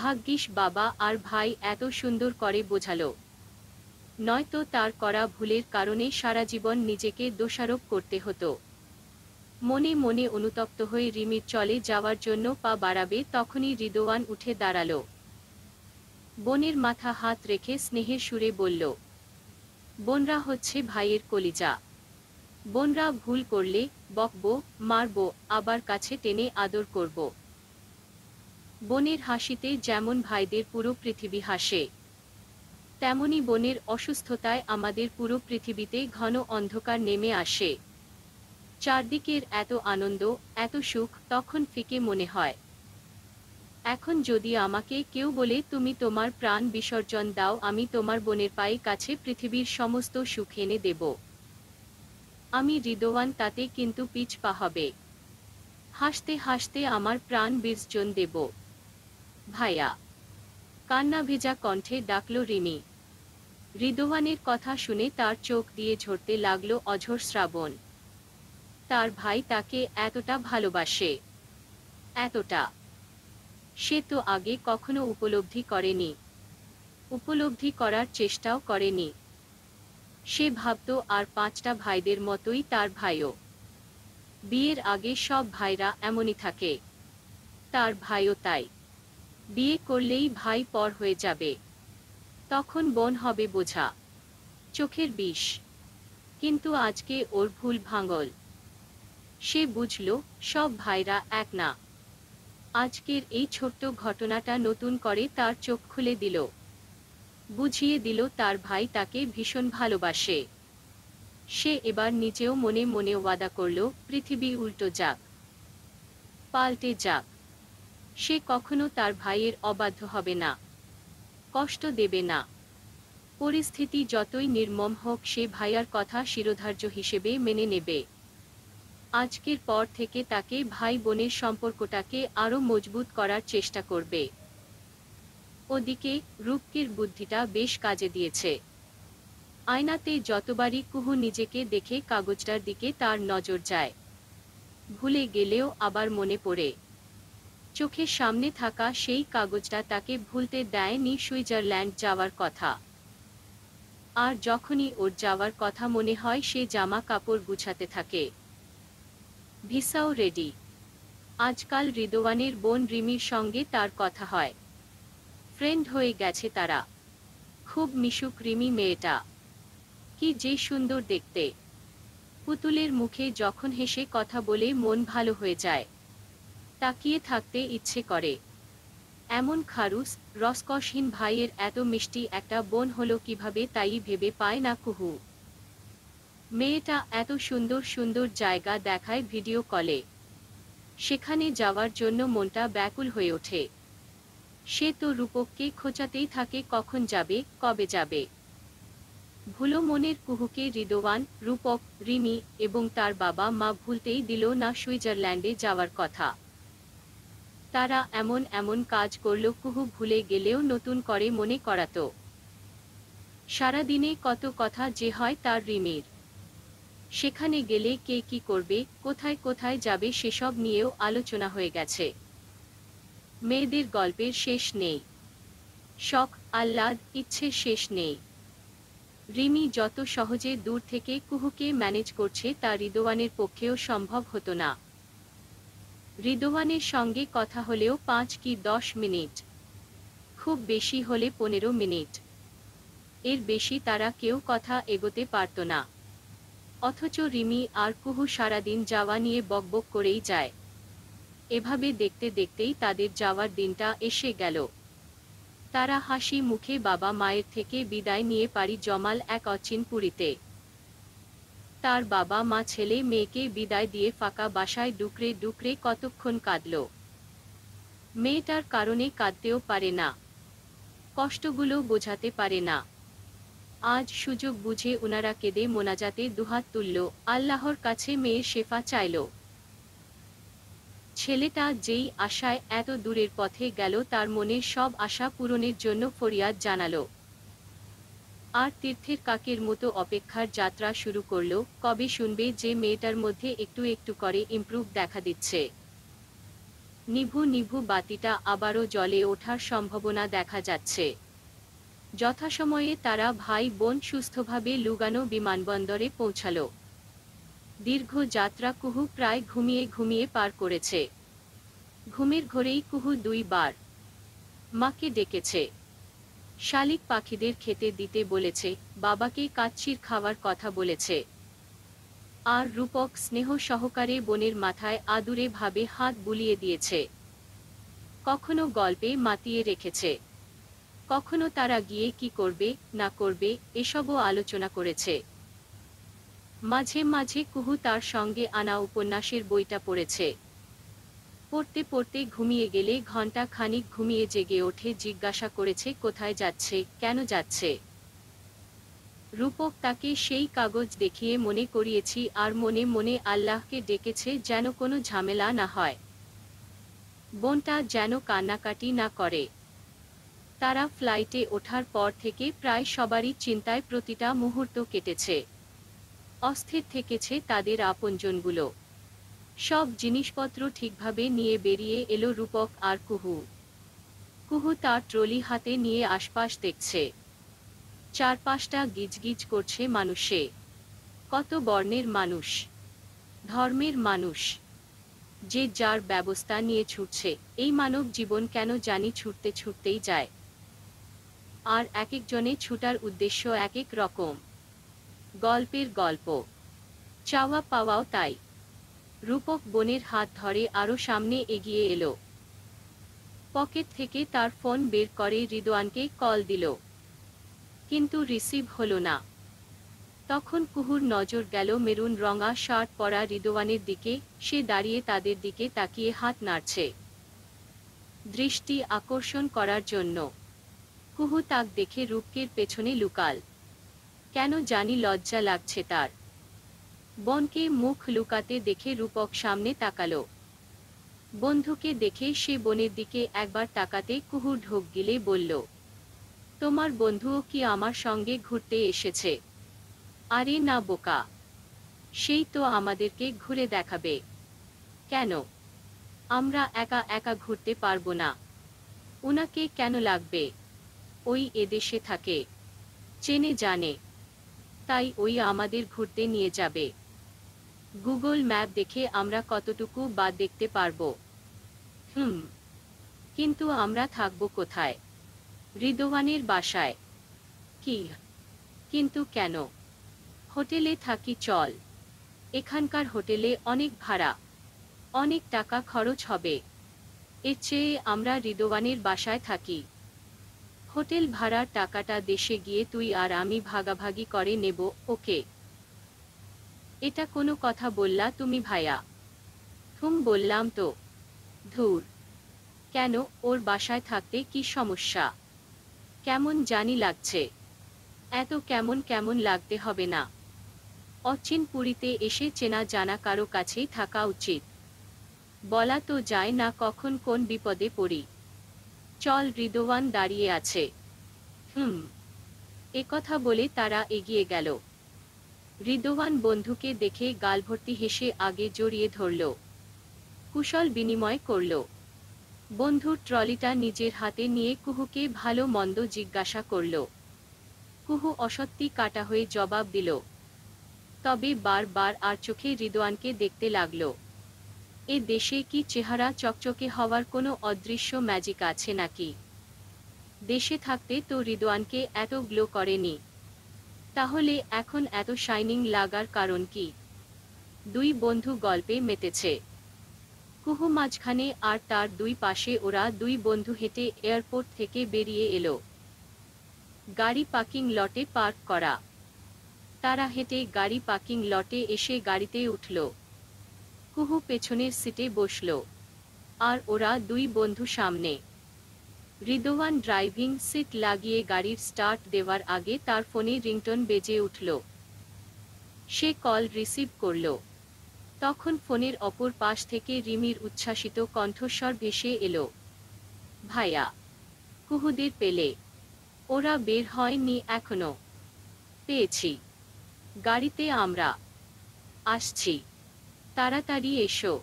ভাগ্যিস বাবা আর ভাই এত সুন্দর করে বোঝালো নয়তো তার করা ভুলের কারণে সারা জীবন নিজেকে দোষারোপ করতে হতো মনে মনে অনুতপ্ত হয়ে রিমির চলে যাওয়ার জন্য পা বাড়াবে তখনই রিদোয়ান উঠে দাঁড়াল বোনের মাথা হাত রেখে স্নেহের সুরে বলল বোনরা হচ্ছে ভাইয়ের কলিজা বোনরা ভুল করলে বকবো মারব আবার কাছে টেনে আদর করব বোনের হাসিতে যেমন ভাইদের পুরো পৃথিবী হাসে তেমনি বনের অসুস্থতায় আমাদের পুরো পৃথিবীতে ঘন অন্ধকার নেমে আসে চারদিকের এত আনন্দ এত সুখ তখন ফিকে মনে হয় এখন যদি আমাকে কেউ বলে তুমি তোমার প্রাণ বিসর্জন দাও আমি তোমার বোনের পায়ে কাছে পৃথিবীর সমস্ত সুখ এনে দেব আমি হৃদয়ান তাতে কিন্তু পা হবে হাসতে হাসতে আমার প্রাণ বিসর্জন দেব ভাইয়া কান্না ভেজা কণ্ঠে ডাকল রিমি রিদোয়ানের কথা শুনে তার চোখ দিয়ে ঝরতে লাগলো অঝর শ্রাবণ তার ভাই তাকে এতটা ভালোবাসে এতটা সে তো আগে কখনো উপলব্ধি করেনি উপলব্ধি করার চেষ্টাও করেনি সে ভাবত আর পাঁচটা ভাইদের মতোই তার ভাইও বিয়ের আগে সব ভাইরা এমনই থাকে তার ভাইও তাই বিয়ে করলেই ভাই পর হয়ে যাবে তখন বন হবে বোঝা চোখের বিষ কিন্তু আজকে ওর ভুল ভাঙল সে বুঝল সব ভাইরা এক না আজকের এই ছোট্ট ঘটনাটা নতুন করে তার চোখ খুলে দিল বুঝিয়ে দিল তার ভাই তাকে ভীষণ ভালোবাসে সে এবার নিজেও মনে মনে ওয়াদা করল পৃথিবী উল্টো যাক পাল্টে যাক সে কখনো তার ভাইয়ের অবাধ্য হবে না কষ্ট দেবে না পরিস্থিতি যতই নির্মম হোক সে ভাইয়ার কথা শিরোধার্য হিসেবে মেনে নেবে আজকের পর থেকে তাকে ভাই বোনের সম্পর্কটাকে আরও মজবুত করার চেষ্টা করবে ওদিকে রূপকের বুদ্ধিটা বেশ কাজে দিয়েছে আয়নাতে যতবারই কুহু নিজেকে দেখে কাগজটার দিকে তার নজর যায় ভুলে গেলেও আবার মনে পড়ে চোখের সামনে থাকা সেই কাগজটা তাকে ভুলতে দেয়নি সুইজারল্যান্ড যাওয়ার কথা আর যখনই ওর যাওয়ার কথা মনে হয় সে জামা কাপড় গুছাতে থাকে ভিসাও রেডি আজকাল রিদোয়ানের বোন রিমির সঙ্গে তার কথা হয় ফ্রেন্ড হয়ে গেছে তারা খুব মিশুক রিমি মেয়েটা কি যে সুন্দর দেখতে পুতুলের মুখে যখন হেসে কথা বলে মন ভালো হয়ে যায় তাকিয়ে থাকতে ইচ্ছে করে এমন খারুস রসকসহীন ভাইয়ের এত মিষ্টি একটা বোন হলো কিভাবে তাই ভেবে পায় না কুহু মেয়েটা এত সুন্দর সুন্দর জায়গা দেখায় ভিডিও কলে সেখানে যাওয়ার জন্য মনটা ব্যাকুল হয়ে ওঠে সে তো রূপককে খোঁচাতেই থাকে কখন যাবে কবে যাবে ভুলো মনের কুহুকে রিদোয়ান রূপক রিমি এবং তার বাবা মা ভুলতেই দিল না সুইজারল্যান্ডে যাওয়ার কথা তারা এমন এমন কাজ করল কুহু ভুলে গেলেও নতুন করে মনে করাত সারাদিনে কত কথা যে হয় তার রিমের সেখানে গেলে কে কি করবে কোথায় কোথায় যাবে সেসব নিয়েও আলোচনা হয়ে গেছে মেয়েদের গল্পের শেষ নেই শখ আহ্লাদ ইচ্ছে শেষ নেই রিমি যত সহজে দূর থেকে কুহুকে ম্যানেজ করছে তা রিদোয়ানের পক্ষেও সম্ভব হতো না রিদোয়ানের সঙ্গে কথা হলেও পাঁচ কি দশ মিনিট খুব বেশি হলে পনেরো মিনিট এর বেশি তারা কেউ কথা এগোতে পারত না অথচ রিমি আর কুহু সারাদিন যাওয়া নিয়ে বকবক করেই যায় এভাবে দেখতে দেখতেই তাদের যাওয়ার দিনটা এসে গেল তারা হাসি মুখে বাবা মায়ের থেকে বিদায় নিয়ে পারি জমাল এক অচিন পুরীতে তার বাবা মা ছেলে মেয়েকে বিদায় দিয়ে ফাঁকা বাসায় ডুকরে ডুকরে কতক্ষণ কাঁদল মেয়েটার কারণে কাঁদতেও পারে না কষ্টগুলো বোঝাতে পারে না আজ সুযোগ বুঝে ওনারা কেঁদে মোনাজাতে দুহাত তুলল আল্লাহর কাছে মেয়ের শেফা চাইল ছেলেটা যেই আশায় এত দূরের পথে গেল তার মনের সব আশা পূরণের জন্য ফরিয়াদ জানালো আর তীর্থের কাকের মতো অপেক্ষার যাত্রা শুরু করলো কবে শুনবে যে মেয়েটার মধ্যে একটু একটু করে ইমপ্রুভ দেখা দিচ্ছে নিভু নিভু বাতিটা আবারও জলে ওঠার সম্ভাবনা দেখা যাচ্ছে যথাসময়ে তারা ভাই বোন সুস্থভাবে লুগানো বিমানবন্দরে পৌঁছাল দীর্ঘ যাত্রা কুহু প্রায় ঘুমিয়ে ঘুমিয়ে পার করেছে ঘুমের ঘোরেই কুহু দুইবার মাকে ডেকেছে শালিক পাখিদের খেতে দিতে বলেছে বাবাকে কাচ্চির খাওয়ার কথা বলেছে আর রূপক স্নেহ সহকারে বোনের মাথায় আদুরে ভাবে হাত বুলিয়ে দিয়েছে কখনো গল্পে মাতিয়ে রেখেছে কখনো তারা গিয়ে কি করবে না করবে এসবও আলোচনা করেছে মাঝে মাঝে কুহু তার সঙ্গে আনা উপন্যাসের বইটা পড়েছে পড়তে পড়তে ঘুমিয়ে গেলে ঘন্টা খানিক ঘুমিয়ে জেগে ওঠে জিজ্ঞাসা করেছে কোথায় যাচ্ছে কেন যাচ্ছে রূপক তাকে সেই কাগজ দেখিয়ে মনে করিয়েছি আর মনে মনে আল্লাহকে ডেকেছে যেন কোনো ঝামেলা না হয় বোনটা যেন কান্নাকাটি না করে তারা ফ্লাইটে ওঠার পর থেকে প্রায় সবারই চিন্তায় প্রতিটা মুহূর্ত কেটেছে অস্থির থেকেছে তাদের আপনজনগুলো সব জিনিসপত্র ঠিকভাবে নিয়ে বেরিয়ে এলো রূপক আর কুহু কুহু তার ট্রলি হাতে নিয়ে আশপাশ দেখছে চারপাশটা গিজগিজ করছে মানুষে কত বর্ণের মানুষ ধর্মের মানুষ যে যার ব্যবস্থা নিয়ে ছুটছে এই মানব জীবন কেন জানি ছুটতে ছুটতেই যায় আর এক একজনে ছুটার উদ্দেশ্য এক এক রকম গল্পের গল্প চাওয়া পাওয়াও তাই রূপক বোনের হাত ধরে আরও সামনে এগিয়ে এলো পকেট থেকে তার ফোন বের করে রিদোয়ানকে কল দিল কিন্তু রিসিভ হলো না তখন কুহুর নজর গেল মেরুন রঙা শার্ট পরা রিদোয়ানের দিকে সে দাঁড়িয়ে তাদের দিকে তাকিয়ে হাত নাড়ছে দৃষ্টি আকর্ষণ করার জন্য কুহু তাক দেখে রূপকের পেছনে লুকাল কেন জানি লজ্জা লাগছে তার বনকে মুখ লুকাতে দেখে রূপক সামনে তাকালো বন্ধুকে দেখে সে বনের দিকে একবার তাকাতে কুহুর ঢোক গিলে বলল তোমার বন্ধুও কি আমার সঙ্গে ঘুরতে এসেছে আরে না বোকা সেই তো আমাদেরকে ঘুরে দেখাবে কেন আমরা একা একা ঘুরতে পারবো না ওনাকে কেন লাগবে ওই এদেশে থাকে চেনে জানে তাই ওই আমাদের ঘুরতে নিয়ে যাবে গুগল ম্যাপ দেখে আমরা কতটুকু বা দেখতে পারব হুম কিন্তু আমরা থাকব কোথায় রিদোয়ানের বাসায় কি কিন্তু কেন হোটেলে থাকি চল এখানকার হোটেলে অনেক ভাড়া অনেক টাকা খরচ হবে এর চেয়ে আমরা রিদোয়ানের বাসায় থাকি হোটেল ভাড়ার টাকাটা দেশে গিয়ে তুই আর আমি ভাগাভাগি করে নেব ওকে এটা কোনো কথা বললা তুমি ভাইয়া থুম বললাম তো ধুর কেন ওর বাসায় থাকতে কি সমস্যা কেমন জানি লাগছে এত কেমন কেমন লাগতে হবে না অচিন পুরীতে এসে চেনা জানা কারো কাছেই থাকা উচিত বলা তো যায় না কখন কোন বিপদে পড়ি চল হৃদয়ান দাঁড়িয়ে আছে হুম কথা বলে তারা এগিয়ে গেল রিদোয়ান বন্ধুকে দেখে গালভর্তি হেসে আগে জড়িয়ে ধরল কুশল বিনিময় করল বন্ধুর ট্রলিটা নিজের হাতে নিয়ে কুহুকে ভালো মন্দ জিজ্ঞাসা করল কুহু অসত্যি কাটা হয়ে জবাব দিল তবে বারবার আর চোখে রিদোয়ানকে দেখতে লাগল এ দেশে কি চেহারা চকচকে হওয়ার কোনো অদৃশ্য ম্যাজিক আছে নাকি দেশে থাকতে তো রিদোয়ানকে এত গ্লো করেনি তাহলে এখন এত শাইনিং লাগার কারণ কি দুই বন্ধু গল্পে মেতেছে কুহু মাঝখানে আর তার দুই পাশে ওরা দুই বন্ধু হেঁটে এয়ারপোর্ট থেকে বেরিয়ে এলো গাড়ি পার্কিং লটে পার্ক করা তারা হেঁটে গাড়ি পার্কিং লটে এসে গাড়িতে উঠল কুহু পেছনের সিটে বসল আর ওরা দুই বন্ধু সামনে রিদোয়ান ড্রাইভিং সিট লাগিয়ে গাড়ির স্টার্ট দেওয়ার আগে তার ফোনে রিংটন বেজে উঠল সে কল রিসিভ করল তখন ফোনের অপর পাশ থেকে রিমির উচ্ছ্বাসিত কণ্ঠস্বর ভেসে এলো ভাইয়া কুহুদের পেলে ওরা বের হয়নি এখনো পেয়েছি গাড়িতে আমরা আসছি তাড়াতাড়ি এসো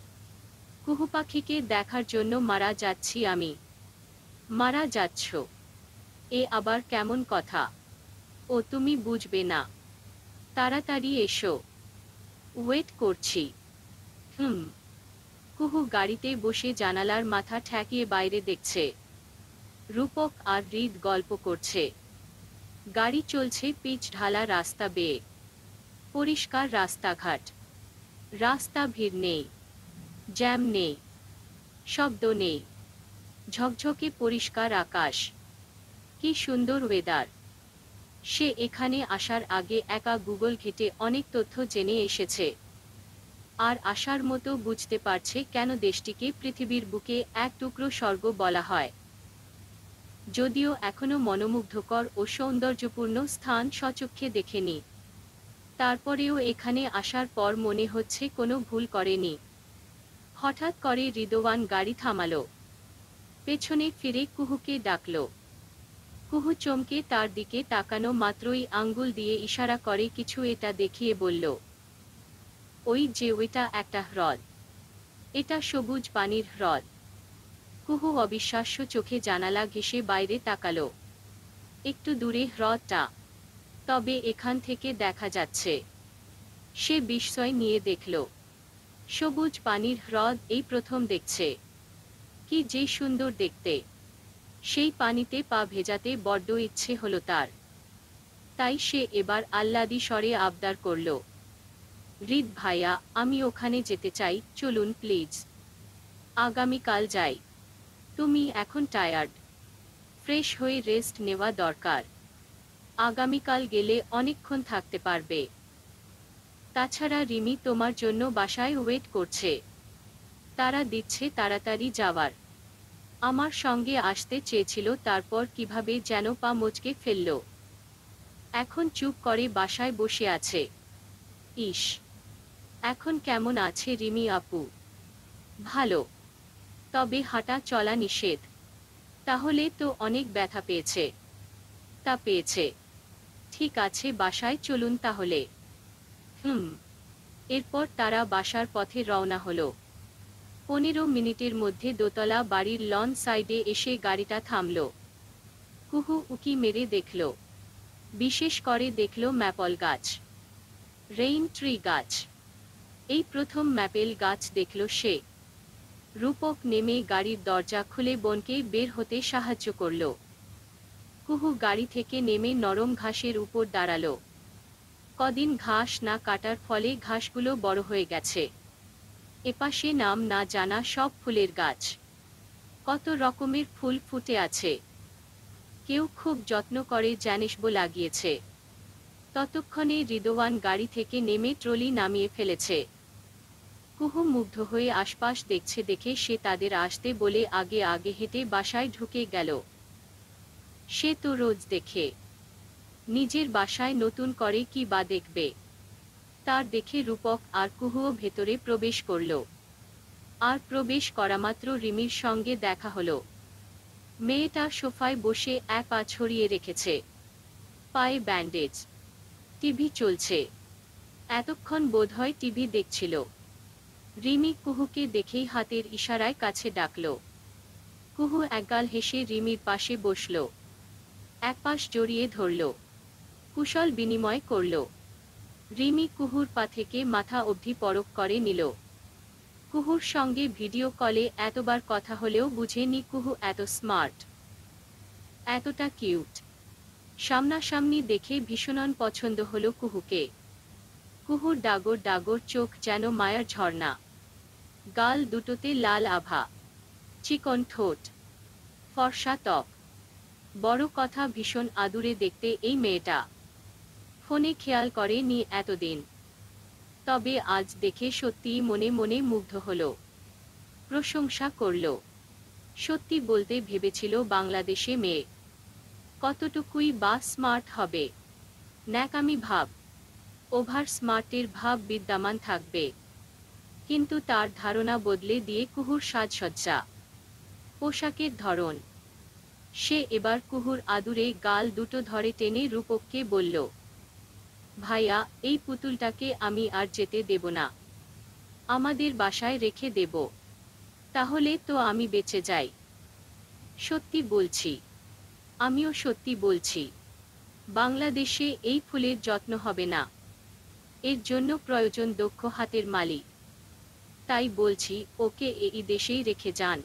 কুহু পাখিকে দেখার জন্য মারা যাচ্ছি আমি মারা যাচ্ছ এ আবার কেমন কথা ও তুমি বুঝবে না তাড়াতাড়ি এসো ওয়েট করছি হুম কুহু গাড়িতে বসে জানালার মাথা ঠেকিয়ে বাইরে দেখছে রূপক আর হৃদ গল্প করছে গাড়ি চলছে পিচ ঢালা রাস্তা বেয়ে পরিষ্কার রাস্তাঘাট রাস্তা ভিড় নেই জ্যাম নেই শব্দ নেই ঝকঝকে পরিষ্কার আকাশ কি সুন্দর ওয়েদার সে এখানে আসার আগে একা গুগল ঘেটে অনেক তথ্য জেনে এসেছে আর আসার মতো বুঝতে পারছে কেন দেশটিকে পৃথিবীর বুকে এক টুকরো স্বর্গ বলা হয় যদিও এখনো মনোমুগ্ধকর ও সৌন্দর্যপূর্ণ স্থান সচক্ষে দেখেনি তারপরেও এখানে আসার পর মনে হচ্ছে কোনো ভুল করেনি হঠাৎ করে রিদোয়ান গাড়ি থামালো পেছনে ফিরে কুহুকে ডাকল কুহু চমকে তার দিকে তাকানো মাত্রই আঙ্গুল দিয়ে ইশারা করে কিছু এটা দেখিয়ে বলল ওই যে ওইটা একটা হ্রদ এটা সবুজ পানির হ্রদ কুহু অবিশ্বাস্য চোখে জানালা ঘেসে বাইরে তাকালো একটু দূরে হ্রদটা তবে এখান থেকে দেখা যাচ্ছে সে বিস্ময় নিয়ে দেখল সবুজ পানির হ্রদ এই প্রথম দেখছে কি যে সুন্দর দেখতে সেই পানিতে পা ভেজাতে বড্ড ইচ্ছে হলো তার তাই সে এবার আল্লাদি স্বরে আবদার করল রিদ ভাইয়া আমি ওখানে যেতে চাই চলুন প্লিজ আগামীকাল যাই তুমি এখন টায়ার্ড ফ্রেশ হয়ে রেস্ট নেওয়া দরকার আগামীকাল গেলে অনেকক্ষণ থাকতে পারবে তাছাড়া রিমি তোমার জন্য বাসায় ওয়েট করছে তারা দিচ্ছে তাড়াতাড়ি যাওয়ার আমার সঙ্গে আসতে চেয়েছিল তারপর কিভাবে যেন পা মোচকে ফেলল এখন চুপ করে বাসায় বসে আছে ইস এখন কেমন আছে রিমি আপু ভালো তবে হাঁটা চলা নিষেধ তাহলে তো অনেক ব্যথা পেয়েছে তা পেয়েছে ঠিক আছে বাসায় চলুন তাহলে হুম এরপর তারা বাসার পথে রওনা হলো পনেরো মিনিটের মধ্যে দোতলা বাড়ির লন সাইডে এসে গাড়িটা থামল কুহু উকি মেরে দেখল বিশেষ করে দেখল ম্যাপল গাছ রেইন ট্রি গাছ এই প্রথম ম্যাপেল গাছ দেখল সে রূপক নেমে গাড়ির দরজা খুলে বনকে বের হতে সাহায্য করল কুহু গাড়ি থেকে নেমে নরম ঘাসের উপর দাঁড়াল কদিন ঘাস না কাটার ফলে ঘাসগুলো বড় হয়ে গেছে এপাশে নাম না জানা সব ফুলের গাছ কত রকমের ফুল ফুটে আছে কেউ খুব যত্ন করে জানিসবো লাগিয়েছে ততক্ষণে রিদোয়ান গাড়ি থেকে নেমে ট্রলি নামিয়ে ফেলেছে কুহু মুগ্ধ হয়ে আশপাশ দেখছে দেখে সে তাদের আসতে বলে আগে আগে হেঁটে বাসায় ঢুকে গেল সে তো রোজ দেখে নিজের বাসায় নতুন করে কি বা দেখবে তার দেখে রূপক আর কুহুও ভেতরে প্রবেশ করল আর প্রবেশ করামাত্র রিমির সঙ্গে দেখা হলো মেয়েটা সোফায় বসে এক পা ছড়িয়ে রেখেছে পায়ে ব্যান্ডেজ টিভি চলছে এতক্ষণ বোধহয় টিভি দেখছিল রিমি কুহুকে দেখেই হাতের ইশারায় কাছে ডাকল কুহু একগাল হেসে রিমির পাশে বসল এক পাশ জড়িয়ে ধরল কুশল বিনিময় করল রিমি কুহুর পা থেকে মাথা অবধি পরক করে নিল কুহুর সঙ্গে ভিডিও কলে এতবার কথা হলেও বুঝেনি কুহু এত স্মার্ট এতটা কিউট সামনাসামনি দেখে ভীষণন পছন্দ হল কুহুকে কুহুর ডাগর ডাগর চোখ যেন মায়ার ঝর্ণা গাল দুটোতে লাল আভা চিকন ঠোঁট ফর্সা ত্বক বড় কথা ভীষণ আদুরে দেখতে এই মেয়েটা ফোনে খেয়াল করেনি এতদিন তবে আজ দেখে সত্যি মনে মনে মুগ্ধ হল প্রশংসা করল সত্যি বলতে ভেবেছিল বাংলাদেশে মেয়ে কতটুকুই বা স্মার্ট হবে ন্যাকামি ভাব ওভার স্মার্টের ভাব বিদ্যমান থাকবে কিন্তু তার ধারণা বদলে দিয়ে কুহুর সাজসজ্জা পোশাকের ধরন সে এবার কুহুর আদুরে গাল দুটো ধরে টেনে রূপককে বলল ভাইয়া এই পুতুলটাকে আমি আর যেতে দেব না আমাদের বাসায় রেখে দেব তাহলে তো আমি বেঁচে যাই সত্যি বলছি আমিও সত্যি বলছি বাংলাদেশে এই ফুলের যত্ন হবে না এর জন্য প্রয়োজন দক্ষ হাতের মালিক তাই বলছি ওকে এই দেশেই রেখে যান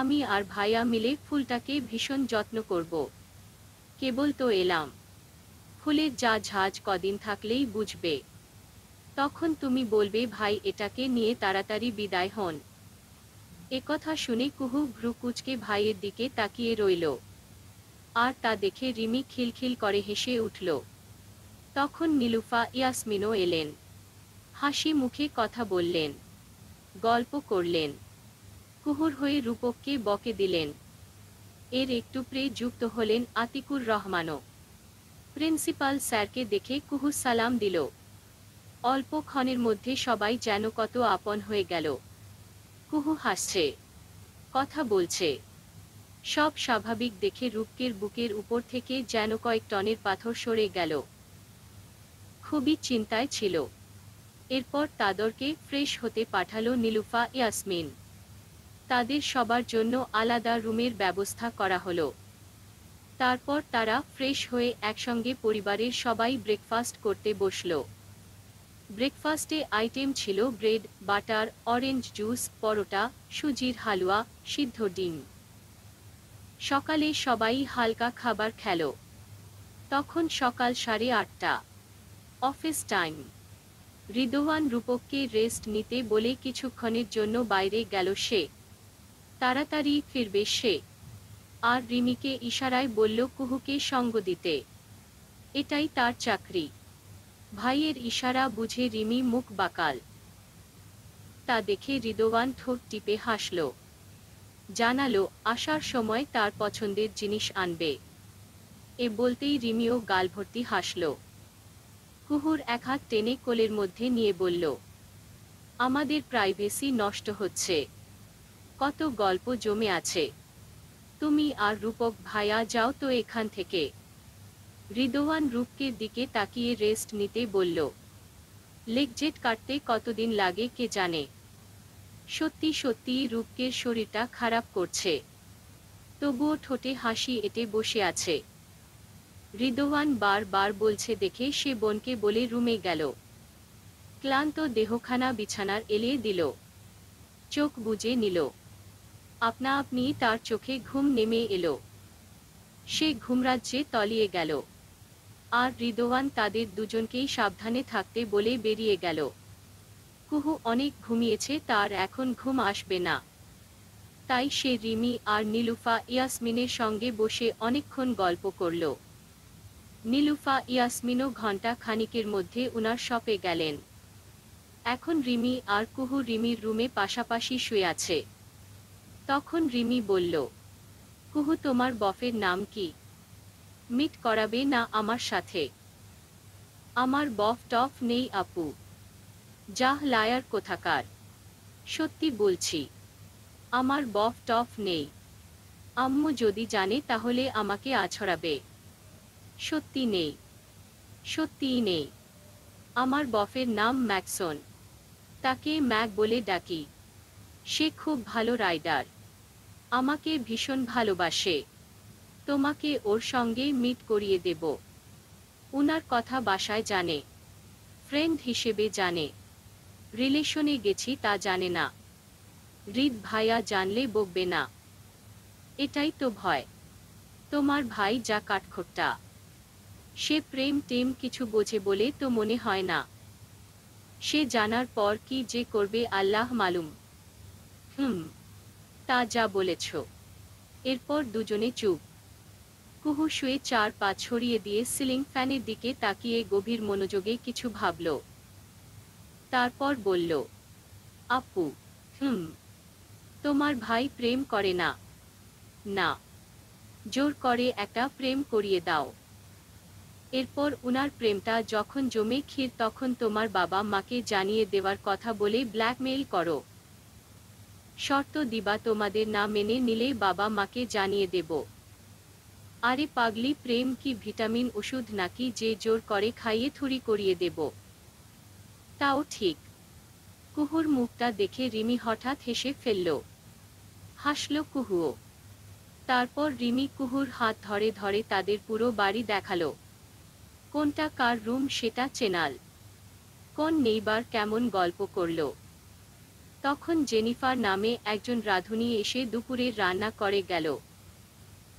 আমি আর ভাইয়া মিলে ফুলটাকে ভীষণ যত্ন করব কেবল তো এলাম ফুলের যা ঝাঁজ কদিন থাকলেই বুঝবে তখন তুমি বলবে ভাই এটাকে নিয়ে তাড়াতাড়ি বিদায় হন একথা শুনে কুহু ভ্রুকুচকে ভাইয়ের দিকে তাকিয়ে রইল আর তা দেখে রিমি খিলখিল করে হেসে উঠল তখন নীলুফা ইয়াসমিনও এলেন হাসি মুখে কথা বললেন গল্প করলেন কুহুর হয়ে রূপককে বকে দিলেন এর একটু প্রে যুক্ত হলেন আতিকুর রহমানও প্রিন্সিপাল স্যারকে দেখে কুহু সালাম দিল অল্পক্ষণের মধ্যে সবাই যেন কত আপন হয়ে গেল কুহু হাসছে কথা বলছে সব স্বাভাবিক দেখে রূপকের বুকের উপর থেকে যেন কয়েক টনের পাথর সরে গেল খুবই চিন্তায় ছিল এরপর তাদেরকে ফ্রেশ হতে পাঠালো নীলুফা ইয়াসমিন তাদের সবার জন্য আলাদা রুমের ব্যবস্থা করা হলো তারপর তারা ফ্রেশ হয়ে একসঙ্গে পরিবারের সবাই ব্রেকফাস্ট করতে বসল ব্রেকফাস্টে আইটেম ছিল bread butter orange juice paratha সুজির হালুয়া সিদ্ধ ডিম সকালে সবাই হালকা খাবার খেল তখন সকাল সাড়ে আটটা অফিস টাইম রিদোয়ান রূপককে রেস্ট নিতে বলে কিছুক্ষণের জন্য বাইরে গেল সে তাড়াতাড়ি ফিরবে সে আর রিমিকে ইশারায় বলল কুহুকে সঙ্গ দিতে এটাই তার চাকরি ভাইয়ের ইশারা বুঝে রিমি মুখ বাকাল তা দেখে রিদোয়ান ঠোঁট টিপে হাসল জানালো আসার সময় তার পছন্দের জিনিস আনবে এ বলতেই রিমিও গাল ভর্তি হাসল কুহুর এক হাত টেনে কোলের মধ্যে নিয়ে বলল আমাদের প্রাইভেসি নষ্ট হচ্ছে কত গল্প জমে আছে তুমি আর রূপক ভাইয়া যাও তো এখান থেকে রিদোয়ান রূপকের দিকে তাকিয়ে রেস্ট নিতে বলল লেগজেট কাটতে কতদিন লাগে কে জানে সত্যি সত্যি রূপকের শরীরটা খারাপ করছে তবুও ঠোঁটে হাসি এটে বসে আছে রিদোয়ান বার বলছে দেখে সে বোনকে বলে রুমে গেল ক্লান্ত দেহখানা বিছানার এলিয়ে দিল চোখ বুজে নিল আপনা আপনি তার চোখে ঘুম নেমে এলো সে ঘুমরাজ্যে তলিয়ে গেল আর রিদোয়ান তাদের দুজনকেই সাবধানে থাকতে বলে বেরিয়ে গেল কুহু অনেক ঘুমিয়েছে তার এখন ঘুম আসবে না তাই সে রিমি আর নীলুফা ইয়াসমিনের সঙ্গে বসে অনেকক্ষণ গল্প করল নীলুফা ইয়াসমিনও ঘণ্টা খানিকের মধ্যে উনার শপে গেলেন এখন রিমি আর কুহু রিমির রুমে পাশাপাশি শুয়ে আছে তখন রিমি বলল কুহু তোমার বফের নাম কি মিট করাবে না আমার সাথে আমার বফ টফ নেই আপু যাহ লায়ার কোথাকার সত্যি বলছি আমার বফ টফ নেই আম্মু যদি জানে তাহলে আমাকে আছড়াবে সত্যি নেই সত্যিই নেই আমার বফের নাম ম্যাকসন তাকে ম্যাক বলে ডাকি সে খুব ভালো রাইডার আমাকে ভীষণ ভালোবাসে তোমাকে ওর সঙ্গে মিট করিয়ে দেব উনার কথা বাসায় জানে ফ্রেন্ড হিসেবে জানে রিলেশনে গেছি তা জানে না হৃদ ভাইয়া জানলে বকবে না এটাই তো ভয় তোমার ভাই যা কাঠখোট্টা সে প্রেম টেম কিছু বোঝে বলে তো মনে হয় না সে জানার পর কি যে করবে আল্লাহ মালুম হুম তা যা বলেছ এরপর দুজনে চুপ কুহু শুয়ে চার পা ছড়িয়ে দিয়ে সিলিং ফ্যানের দিকে তাকিয়ে গভীর মনোযোগে কিছু ভাবল তারপর বলল আপু হুম তোমার ভাই প্রেম করে না না জোর করে একটা প্রেম করিয়ে দাও এরপর উনার প্রেমটা যখন জমে ক্ষীর তখন তোমার বাবা মাকে জানিয়ে দেওয়ার কথা বলে ব্ল্যাকমেইল করো শর্ত দিবা তোমাদের না মেনে নিলে বাবা মাকে জানিয়ে দেব আরে পাগলি প্রেম কি ভিটামিন ওষুধ নাকি যে জোর করে খাইয়ে থুরি করিয়ে দেব তাও ঠিক কুহুর মুখটা দেখে রিমি হঠাৎ হেসে ফেলল হাসল কুহুও তারপর রিমি কুহুর হাত ধরে ধরে তাদের পুরো বাড়ি দেখালো কোনটা কার রুম সেটা চেনাল কোন নেইবার কেমন গল্প করলো তখন জেনিফার নামে একজন রাঁধুনি এসে দুপুরে রান্না করে গেল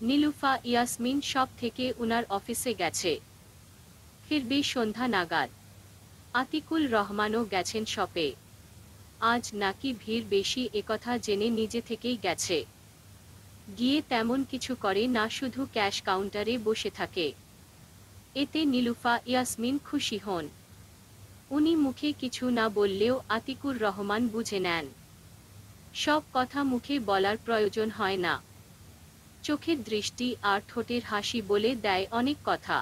নীলুফা ইয়াসমিন সব থেকে উনার অফিসে গেছে ফিরবে সন্ধ্যা নাগাদ আতিকুল রহমানও গেছেন শপে আজ নাকি ভিড় বেশি একথা জেনে নিজে থেকেই গেছে গিয়ে তেমন কিছু করে না শুধু ক্যাশ কাউন্টারে বসে থাকে এতে নীলুফা ইয়াসমিন খুশি হন উনি মুখে কিছু না বললেও আতিকুর রহমান বুঝে নেন সব কথা মুখে বলার প্রয়োজন হয় না চোখের দৃষ্টি আর ঠোঁটের হাসি বলে দেয় অনেক কথা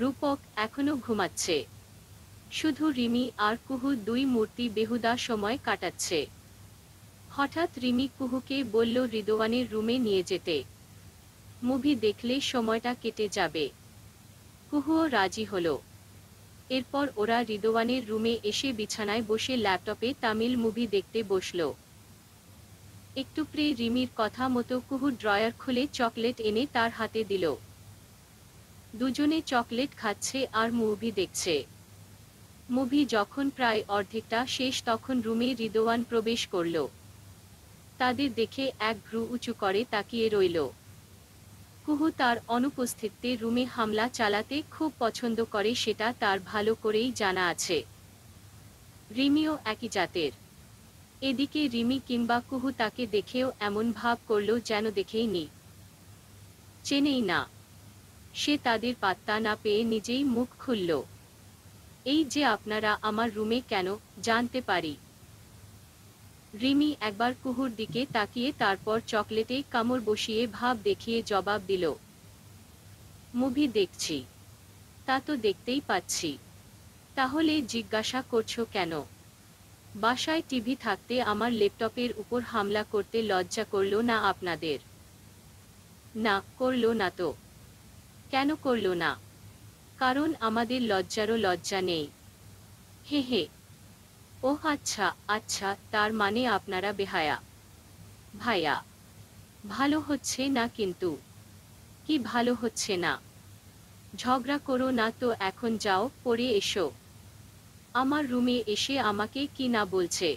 রূপক এখনো ঘুমাচ্ছে শুধু রিমি আর কুহু দুই মূর্তি বেহুদা সময় কাটাচ্ছে হঠাৎ রিমি কুহুকে বলল রিদোয়ানের রুমে নিয়ে যেতে মুভি দেখলে সময়টা কেটে যাবে কুহুও রাজি হলো এরপর ওরা রিদোয়ানের রুমে এসে বিছানায় বসে ল্যাপটপে তামিল মুভি দেখতে বসল একটু প্রে রিমির কথা মতো কুহু ড্রয়ার খুলে চকলেট এনে তার হাতে দিল দুজনে চকলেট খাচ্ছে আর মুভি দেখছে মুভি যখন প্রায় অর্ধেকটা শেষ তখন রুমে রিদোয়ান প্রবেশ করল তাদের দেখে এক ভ্রু উঁচু করে তাকিয়ে রইল কুহু তার অনুপস্থিতিতে রুমে হামলা চালাতে খুব পছন্দ করে সেটা তার ভালো করেই জানা আছে রিমিও একই জাতের এদিকে রিমি কিংবা কুহু তাকে দেখেও এমন ভাব করল যেন দেখেই নি চেনেই না সে তাদের পাত্তা না পেয়ে নিজেই মুখ খুলল এই যে আপনারা আমার রুমে কেন জানতে পারি রিমি একবার কুহুর দিকে তাকিয়ে তারপর চকলেটে কামড় বসিয়ে ভাব দেখিয়ে জবাব দিল মুভি দেখছি তা তো দেখতেই পাচ্ছি তাহলে জিজ্ঞাসা করছো কেন বাসায় টিভি থাকতে আমার ল্যাপটপের উপর হামলা করতে লজ্জা করল না আপনাদের না করল না তো কেন করল না কারণ আমাদের লজ্জারও লজ্জা নেই হে হে ওহ আচ্ছা আচ্ছা তার মানে আপনারা বেহায়া ভাইয়া ভালো হচ্ছে না কিন্তু কি ভালো হচ্ছে না ঝগড়া করো না তো এখন যাও পরে এসো আমার রুমে এসে আমাকে কি না বলছে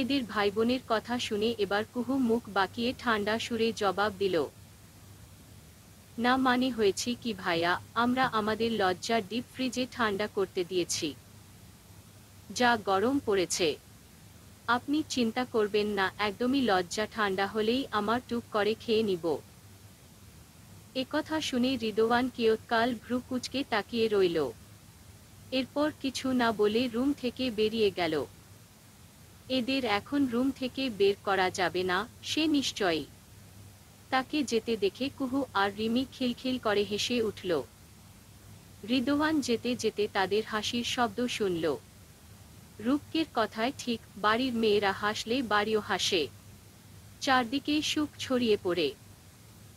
এদের ভাই বোনের কথা শুনে এবার কুহু মুখ বাঁকিয়ে ঠান্ডা সুরে জবাব দিল না মানে হয়েছে কি ভাইয়া আমরা আমাদের লজ্জা ডিপ ফ্রিজে ঠান্ডা করতে দিয়েছি যা গরম পড়েছে আপনি চিন্তা করবেন না একদমই লজ্জা ঠান্ডা হলেই আমার টুক করে খেয়ে নিব একথা শুনে রিদোয়ান কিয়ৎকাল ভ্রু কুচকে তাকিয়ে রইল এরপর কিছু না বলে রুম থেকে বেরিয়ে গেল এদের এখন রুম থেকে বের করা যাবে না সে নিশ্চয়ই তাকে যেতে দেখে কুহু আর রিমি খিলখিল করে হেসে উঠল রিদোয়ান যেতে যেতে তাদের হাসির শব্দ শুনল রূপকের কথায় ঠিক বাড়ির মেয়েরা হাসলে বাড়িও হাসে চারদিকে সুখ ছড়িয়ে পড়ে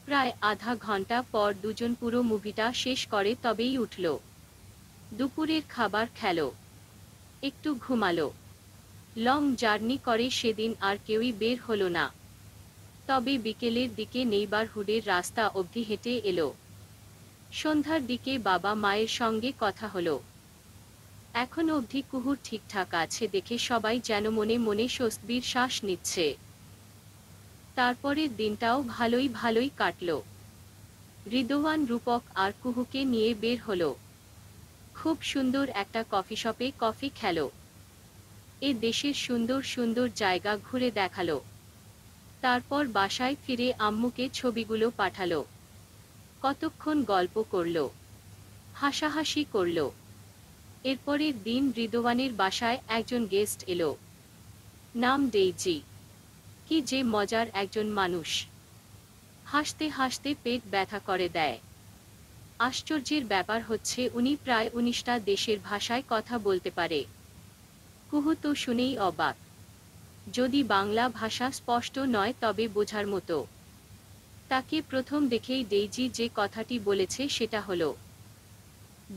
প্রায় আধা ঘন্টা পর দুজন পুরো মুভিটা শেষ করে তবেই উঠল দুপুরের খাবার খেল একটু ঘুমালো লং জার্নি করে সেদিন আর কেউই বের হলো না তবে বিকেলের দিকে নেইবারহুডের রাস্তা অবধি হেঁটে এলো সন্ধ্যার দিকে বাবা মায়ের সঙ্গে কথা হলো এখন অবধি কুহুর ঠিকঠাক আছে দেখে সবাই যেন মনে মনে স্বস্তির শ্বাস নিচ্ছে তারপরের দিনটাও ভালোই ভালোই কাটল রিদোয়ান রূপক আর কুহুকে নিয়ে বের হলো খুব সুন্দর একটা কফি শপে কফি খেল এ দেশের সুন্দর সুন্দর জায়গা ঘুরে দেখালো তারপর বাসায় ফিরে আম্মুকে ছবিগুলো পাঠালো কতক্ষণ গল্প করল হাসাহাসি করলো এরপরের দিন রিদোয়ানের বাসায় একজন গেস্ট এলো নাম ডেইজি কি যে মজার একজন মানুষ হাসতে হাসতে পেট ব্যথা করে দেয় আশ্চর্যের ব্যাপার হচ্ছে উনি প্রায় উনিশটা দেশের ভাষায় কথা বলতে পারে কুহু তো শুনেই অবাক যদি বাংলা ভাষা স্পষ্ট নয় তবে বোঝার মতো তাকে প্রথম দেখেই ডেইজি যে কথাটি বলেছে সেটা হলো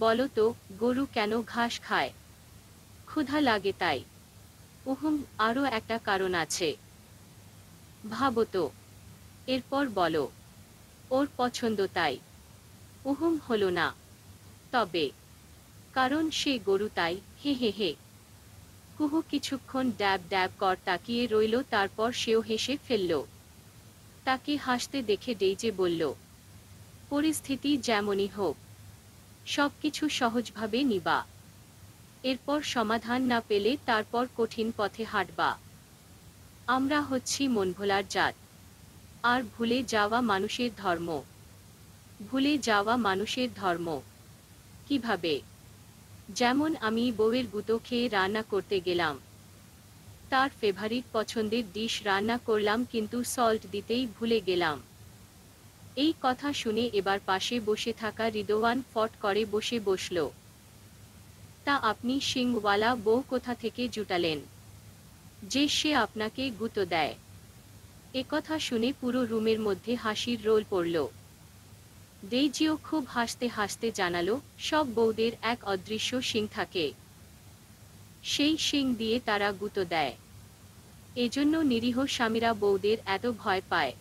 বলতো তো গরু কেন ঘাস খায় ক্ষুধা লাগে তাই উহম আরও একটা কারণ আছে ভাবো তো এরপর বলো ওর পছন্দ তাই উহম হলো না তবে কারণ সে গরু তাই হে হে হে কুহু কিছুক্ষণ ড্যাব ড্যাব কর তাকিয়ে রইল তারপর সেও হেসে ফেলল তাকে হাসতে দেখে ডেইজে বলল পরিস্থিতি যেমনই হোক সব কিছু সহজভাবে নিবা এরপর সমাধান না পেলে তারপর কঠিন পথে হাঁটবা আমরা হচ্ছি মনভোলার জাত আর ভুলে যাওয়া মানুষের ধর্ম ভুলে যাওয়া মানুষের ধর্ম কিভাবে যেমন আমি বউয়ের গুঁতো খেয়ে রান্না করতে গেলাম তার ফেভারিট পছন্দের ডিশ রান্না করলাম কিন্তু সল্ট দিতেই ভুলে গেলাম এই কথা শুনে এবার পাশে বসে থাকা রিদোয়ান ফট করে বসে বসল তা আপনি সিংওয়ালা বউ কোথা থেকে জুটালেন যে সে আপনাকে গুঁতো দেয় একথা শুনে পুরো রুমের মধ্যে হাসির রোল পড়ল ডেইজিও খুব হাসতে হাসতে জানালো সব বউদের এক অদৃশ্য শিং থাকে সেই শিং দিয়ে তারা গুতো দেয় এজন্য নিরীহ স্বামীরা বউদের এত ভয় পায়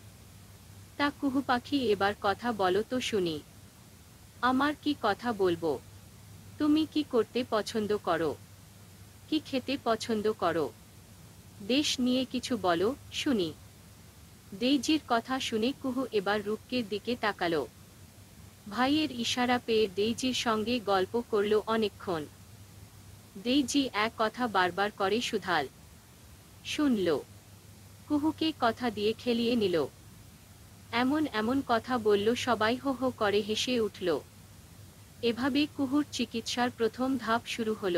তা কুহু পাখি এবার কথা বলো তো শুনি আমার কি কথা বলবো তুমি কি করতে পছন্দ করো কি খেতে পছন্দ করো দেশ নিয়ে কিছু বলো শুনি দেইজির কথা শুনে কুহু এবার রূপকের দিকে তাকালো ভাইয়ের ইশারা পেয়ে দেইজির সঙ্গে গল্প করল অনেকক্ষণ দেইজি এক কথা বারবার করে সুধাল শুনল কুহুকে কথা দিয়ে খেলিয়ে নিল এমন এমন কথা বলল সবাই হো হো করে হেসে উঠল এভাবে কুহুর চিকিৎসার প্রথম ধাপ শুরু হল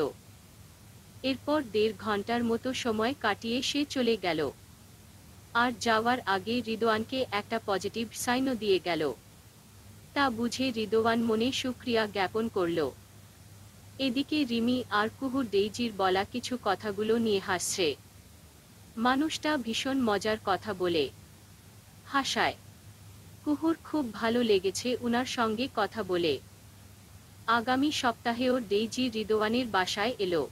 এরপর দেড় ঘন্টার মতো সময় কাটিয়ে সে চলে গেল আর যাওয়ার আগে রিদোয়ানকে একটা পজিটিভ সাইনও দিয়ে গেল তা বুঝে রিদোয়ান মনে সুক্রিয়া জ্ঞাপন করল এদিকে রিমি আর কুহুর ডেইজির বলা কিছু কথাগুলো নিয়ে হাসছে মানুষটা ভীষণ মজার কথা বলে হাসায় কুহুর খুব ভালো লেগেছে উনার সঙ্গে কথা বলে আগামী সপ্তাহেও ডেইজি রিদোয়ানের বাসায় এলো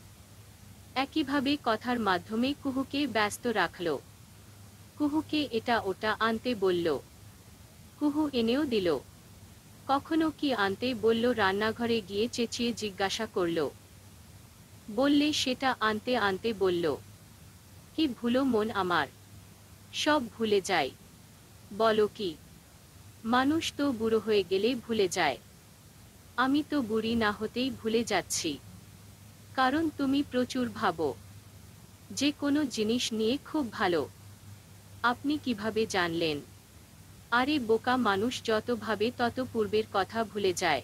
একইভাবে কথার মাধ্যমে কুহুকে ব্যস্ত রাখল কুহুকে এটা ওটা আনতে বলল কুহু এনেও দিল কখনো কি আনতে বলল রান্নাঘরে গিয়ে চেঁচিয়ে জিজ্ঞাসা করল বললে সেটা আনতে আনতে বলল কি ভুলো মন আমার সব ভুলে যায় বলো কি মানুষ তো বুড়ো হয়ে গেলে ভুলে যায় আমি তো বুড়ি না হতেই ভুলে যাচ্ছি কারণ তুমি প্রচুর ভাবো যে কোনো জিনিস নিয়ে খুব ভালো আপনি কিভাবে জানলেন আরে বোকা মানুষ যত ভাবে তত পূর্বের কথা ভুলে যায়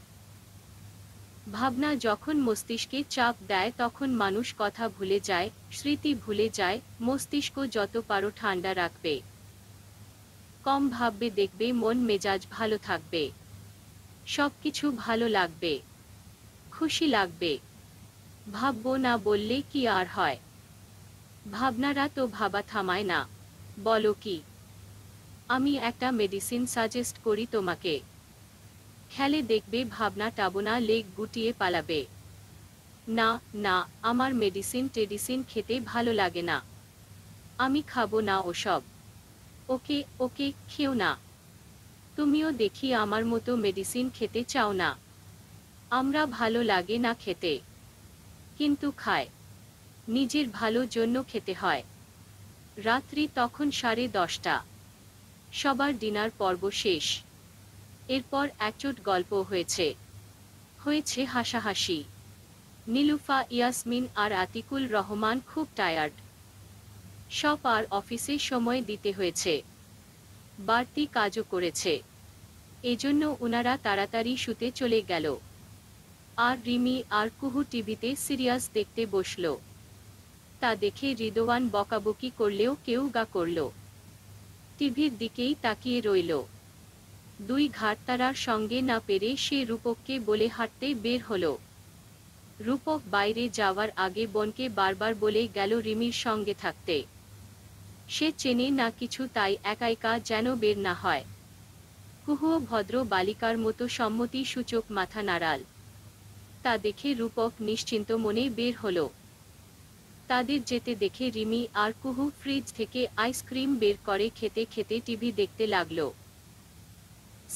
ভাবনা যখন মস্তিষ্কে চাপ দেয় তখন মানুষ কথা ভুলে যায় স্মৃতি ভুলে যায় মস্তিষ্ক যত পারো ঠান্ডা রাখবে কম ভাববে দেখবে মন মেজাজ ভালো থাকবে সব কিছু ভালো লাগবে খুশি লাগবে ভাবব না বললে কি আর হয় ভাবনারা তো ভাবা থামায় না বলো কি আমি একটা মেডিসিন সাজেস্ট করি তোমাকে খেলে দেখবে ভাবনা টাবনা লেগ গুটিয়ে পালাবে না না আমার মেডিসিন টেডিসিন খেতে ভালো লাগে না আমি খাবো না ওসব ওকে ওকে খেও না তুমিও দেখি আমার মতো মেডিসিন খেতে চাও না আমরা ভালো লাগে না খেতে কিন্তু খায় নিজের ভালো জন্য খেতে হয় রাত্রি তখন সাড়ে দশটা সবার ডিনার পর্ব শেষ এরপর একচোট গল্প হয়েছে হয়েছে হাসাহাসি নীলুফা ইয়াসমিন আর আতিকুল রহমান খুব টায়ার্ড সব আর অফিসে সময় দিতে হয়েছে বাড়তি কাজও করেছে এজন্য ওনারা তাড়াতাড়ি শুতে চলে গেল আর রিমি আর কুহু টিভিতে সিরিয়াস দেখতে বসল তা দেখে রিদোয়ান বকাবকি করলেও কেউ গা করল টিভির দিকেই তাকিয়ে রইল দুই ঘাটতারার সঙ্গে না পেরে সে রূপককে বলে হাঁটতে বের হল রূপক বাইরে যাওয়ার আগে বনকে বারবার বলে গেল রিমির সঙ্গে থাকতে সে চেনে না কিছু তাই একা একা যেন বের না হয় কুহুও ভদ্র বালিকার মতো সম্মতি সূচক মাথা নাড়াল তা দেখে রূপক নিশ্চিন্ত মনে বের হল তাদের যেতে দেখে রিমি আর কুহু ফ্রিজ থেকে আইসক্রিম বের করে খেতে খেতে টিভি দেখতে লাগল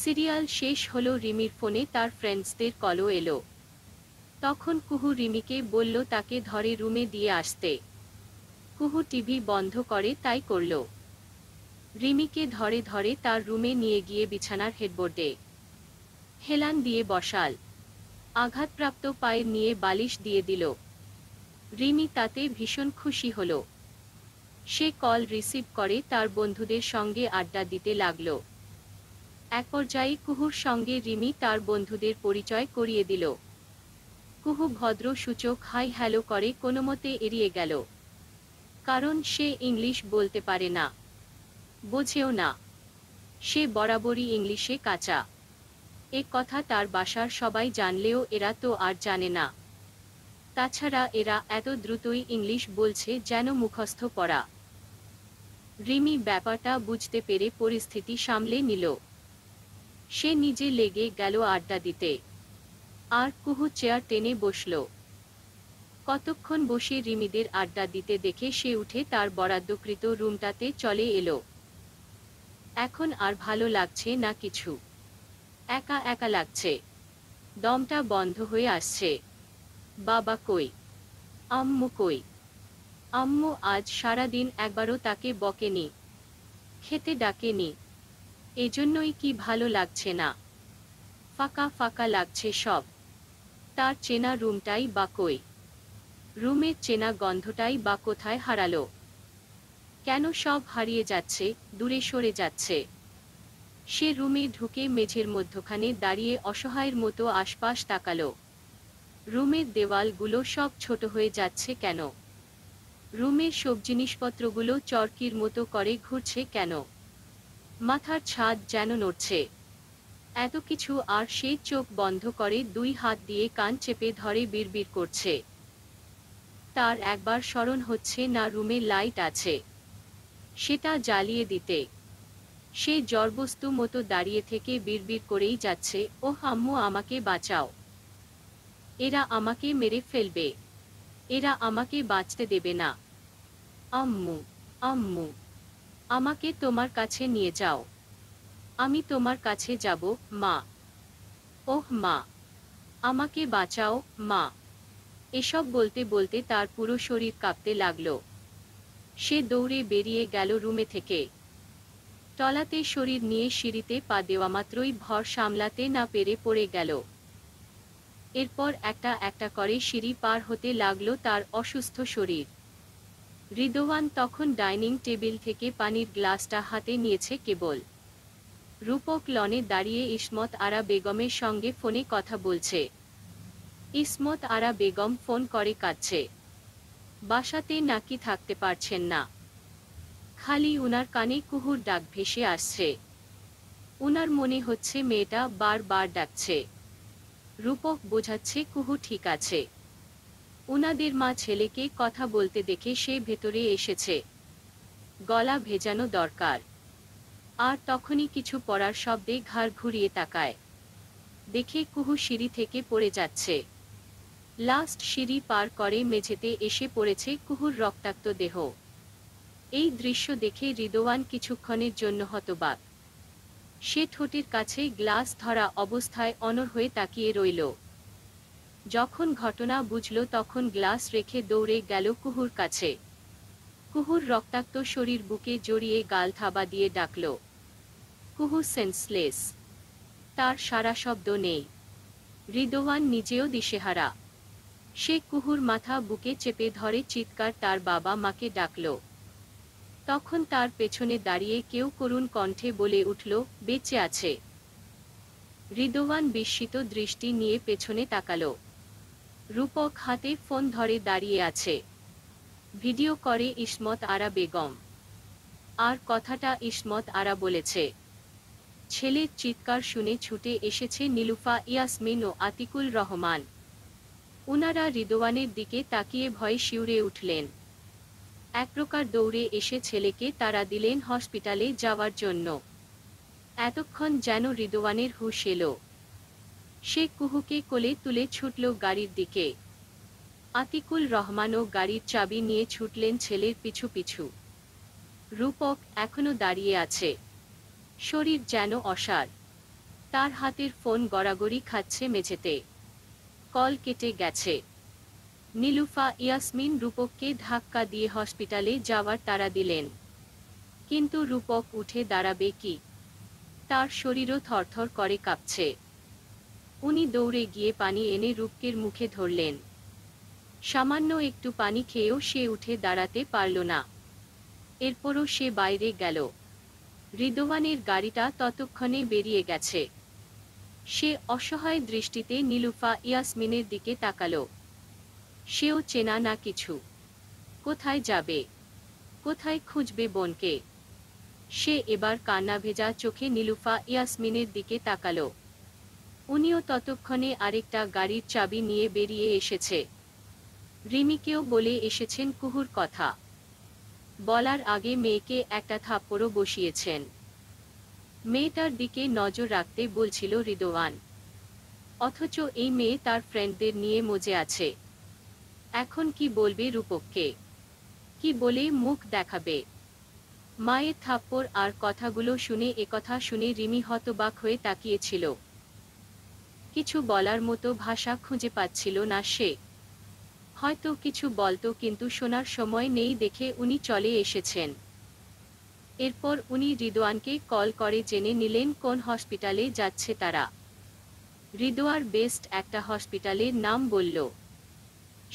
সিরিয়াল শেষ হলো রিমির ফোনে তার ফ্রেন্ডসদের কলও এলো তখন কুহু রিমিকে বলল তাকে ধরে রুমে দিয়ে আসতে কুহু টিভি বন্ধ করে তাই করল রিমিকে ধরে ধরে তার রুমে নিয়ে গিয়ে বিছানার হেডবোর্ডে হেলান দিয়ে বসাল আঘাতপ্রাপ্ত পায়ে নিয়ে বালিশ দিয়ে দিল রিমি তাতে ভীষণ খুশি হল সে কল রিসিভ করে তার বন্ধুদের সঙ্গে আড্ডা দিতে লাগল এক পর্যায়ে কুহুর সঙ্গে রিমি তার বন্ধুদের পরিচয় করিয়ে দিল কুহু ভদ্র সূচক হাই হ্যালো করে কোনোমতে এড়িয়ে গেল কারণ সে ইংলিশ বলতে পারে না বোঝেও না সে বরাবরই ইংলিশে কাঁচা এ কথা তার বাসার সবাই জানলেও এরা তো আর জানে না তাছাড়া এরা এত দ্রুতই ইংলিশ বলছে যেন মুখস্থ পড়া রিমি ব্যাপারটা বুঝতে পেরে পরিস্থিতি সামলে নিল সে নিজে লেগে গেল আড্ডা দিতে আর কুহু চেয়ার টেনে বসলো কতক্ষণ বসে রিমিদের আড্ডা দিতে দেখে সে উঠে তার বরাদ্দকৃত রুমটাতে চলে এলো এখন আর ভালো লাগছে না কিছু একা একা লাগছে দমটা বন্ধ হয়ে আসছে বাবা কই আম্মু কই আম্মু আজ সারা দিন একবারও তাকে বকেনি খেতে ডাকেনি এজন্যই কি ভালো লাগছে না ফাঁকা ফাঁকা লাগছে সব তার চেনা রুমটাই বা কই রুমের চেনা গন্ধটাই বা কোথায় হারালো কেন সব হারিয়ে যাচ্ছে দূরে সরে যাচ্ছে সে রুমে ঢুকে মেঝের মধ্যখানে দাঁড়িয়ে অসহায়ের মতো আশপাশ তাকালো রুমের দেওয়ালগুলো সব ছোট হয়ে যাচ্ছে কেন রুমের সব জিনিসপত্রগুলো চরকির মতো করে ঘুরছে কেন মাথার ছাদ যেন নড়ছে এত কিছু আর সে চোখ বন্ধ করে দুই হাত দিয়ে কান চেপে ধরে বিড়বিড় করছে তার একবার স্মরণ হচ্ছে না রুমে লাইট আছে সেটা জ্বালিয়ে দিতে সে জড়বস্তু মতো দাঁড়িয়ে থেকে বিড়বির করেই যাচ্ছে ও আম্মু আমাকে বাঁচাও এরা আমাকে মেরে ফেলবে এরা আমাকে বাঁচতে দেবে না আম্মু আম্মু আমাকে তোমার কাছে নিয়ে যাও আমি তোমার কাছে যাব মা ওহ মা আমাকে বাঁচাও মা এসব বলতে বলতে তার পুরো শরীর কাঁপতে লাগল সে দৌড়ে বেরিয়ে গেল রুমে থেকে টলাতে শরীর নিয়ে সিঁড়িতে পা দেওয়া মাত্রই ভর সামলাতে না পেরে পড়ে গেল এরপর একটা একটা করে সিঁড়ি পার হতে লাগলো তার অসুস্থ শরীর রিদোয়ান তখন ডাইনিং টেবিল থেকে পানির গ্লাসটা হাতে নিয়েছে কেবল রূপক লনে দাঁড়িয়ে ইসমত আরা বেগমের সঙ্গে ফোনে কথা বলছে ইসমত আরা বেগম ফোন করে কাঁদছে বাসাতে নাকি থাকতে পারছেন না খালি উনার কানে কুহুর ডাক ভেসে আসছে উনার মনে হচ্ছে মেয়েটা বারবার ডাকছে রূপক বোঝাচ্ছে কুহু ঠিক আছে উনাদের মা ছেলেকে কথা বলতে দেখে সে ভেতরে এসেছে গলা ভেজানো দরকার আর তখনই কিছু পড়ার শব্দে ঘাড় ঘুরিয়ে তাকায় দেখে কুহু সিঁড়ি থেকে পড়ে যাচ্ছে লাস্ট সিঁড়ি পার করে মেঝেতে এসে পড়েছে কুহুর রক্তাক্ত দেহ এই দৃশ্য দেখে রিদোয়ান কিছুক্ষণের জন্য হতবাক সে ঠোঁটির কাছে গ্লাস ধরা অবস্থায় অনর হয়ে তাকিয়ে রইল যখন ঘটনা বুঝল তখন গ্লাস রেখে দৌড়ে গেল কুহুর কাছে কুহুর রক্তাক্ত শরীর বুকে জড়িয়ে গাল থাবা দিয়ে ডাকল কুহু সেন্সলেস তার সারা শব্দ নেই রিদোয়ান নিজেও দিশেহারা সে কুহুর মাথা বুকে চেপে ধরে চিৎকার তার বাবা মাকে ডাকল তখন তার পেছনে দাঁড়িয়ে কেউ করুণ কণ্ঠে বলে উঠল বেঁচে আছে হৃদবান বিস্মিত দৃষ্টি নিয়ে পেছনে তাকাল রূপক হাতে ফোন ধরে দাঁড়িয়ে আছে ভিডিও করে ইসমত আরা বেগম আর কথাটা ইসমত আরা বলেছে ছেলের চিৎকার শুনে ছুটে এসেছে নীলুফা ইয়াসমিন ও আতিকুল রহমান উনারা রিদোয়ানের দিকে তাকিয়ে ভয়ে শিউরে উঠলেন এক প্রকার দৌড়ে এসে ছেলেকে তারা দিলেন হসপিটালে যাওয়ার জন্য এতক্ষণ যেন রিদোয়ানের হুশ এলো সে কুহুকে কোলে তুলে ছুটল গাড়ির দিকে আতিকুল রহমানও গাড়ির চাবি নিয়ে ছুটলেন ছেলের পিছু পিছু রূপক এখনো দাঁড়িয়ে আছে শরীর যেন অসার তার হাতের ফোন গড়াগড়ি খাচ্ছে মেঝেতে কল কেটে গেছে নীলুফা ইয়াসমিন রূপককে ধাক্কা দিয়ে হসপিটালে যাওয়ার তারা দিলেন কিন্তু রূপক উঠে দাঁড়াবে কি তার শরীরও থরথর করে কাঁপছে উনি দৌড়ে গিয়ে পানি এনে রূপকের মুখে ধরলেন সামান্য একটু পানি খেয়েও সে উঠে দাঁড়াতে পারল না এরপরও সে বাইরে গেল রিদোয়ানের গাড়িটা ততক্ষণে বেরিয়ে গেছে সে অসহায় দৃষ্টিতে নীলুফা ইয়াসমিনের দিকে তাকাল সেও চেনা না কিছু কোথায় যাবে কোথায় খুঁজবে বোনকে সে এবার কান্না ভেজা চোখে নীলুফা ইয়াসমিনের দিকে তাকালো উনিও ততক্ষণে আরেকটা গাড়ির চাবি নিয়ে বেরিয়ে এসেছে রিমিকেও বলে এসেছেন কুহুর কথা বলার আগে মেয়েকে একটা থাপ্পড়ও বসিয়েছেন মেয়েটার দিকে নজর রাখতে বলছিল রিদোয়ান অথচ এই মেয়ে তার ফ্রেন্ডদের নিয়ে মজে আছে এখন কি বলবে রূপককে কি বলে মুখ দেখাবে মায়ের থাপ্পড় আর কথাগুলো শুনে একথা শুনে রিমি হতবাক হয়ে তাকিয়েছিল কিছু বলার মতো ভাষা খুঁজে পাচ্ছিল না সে হয়তো কিছু বলতো কিন্তু শোনার সময় নেই দেখে উনি চলে এসেছেন এরপর উনি রিদোয়ানকে কল করে জেনে নিলেন কোন হসপিটালে যাচ্ছে তারা রিদোয়ার বেস্ট একটা হসপিটালের নাম বলল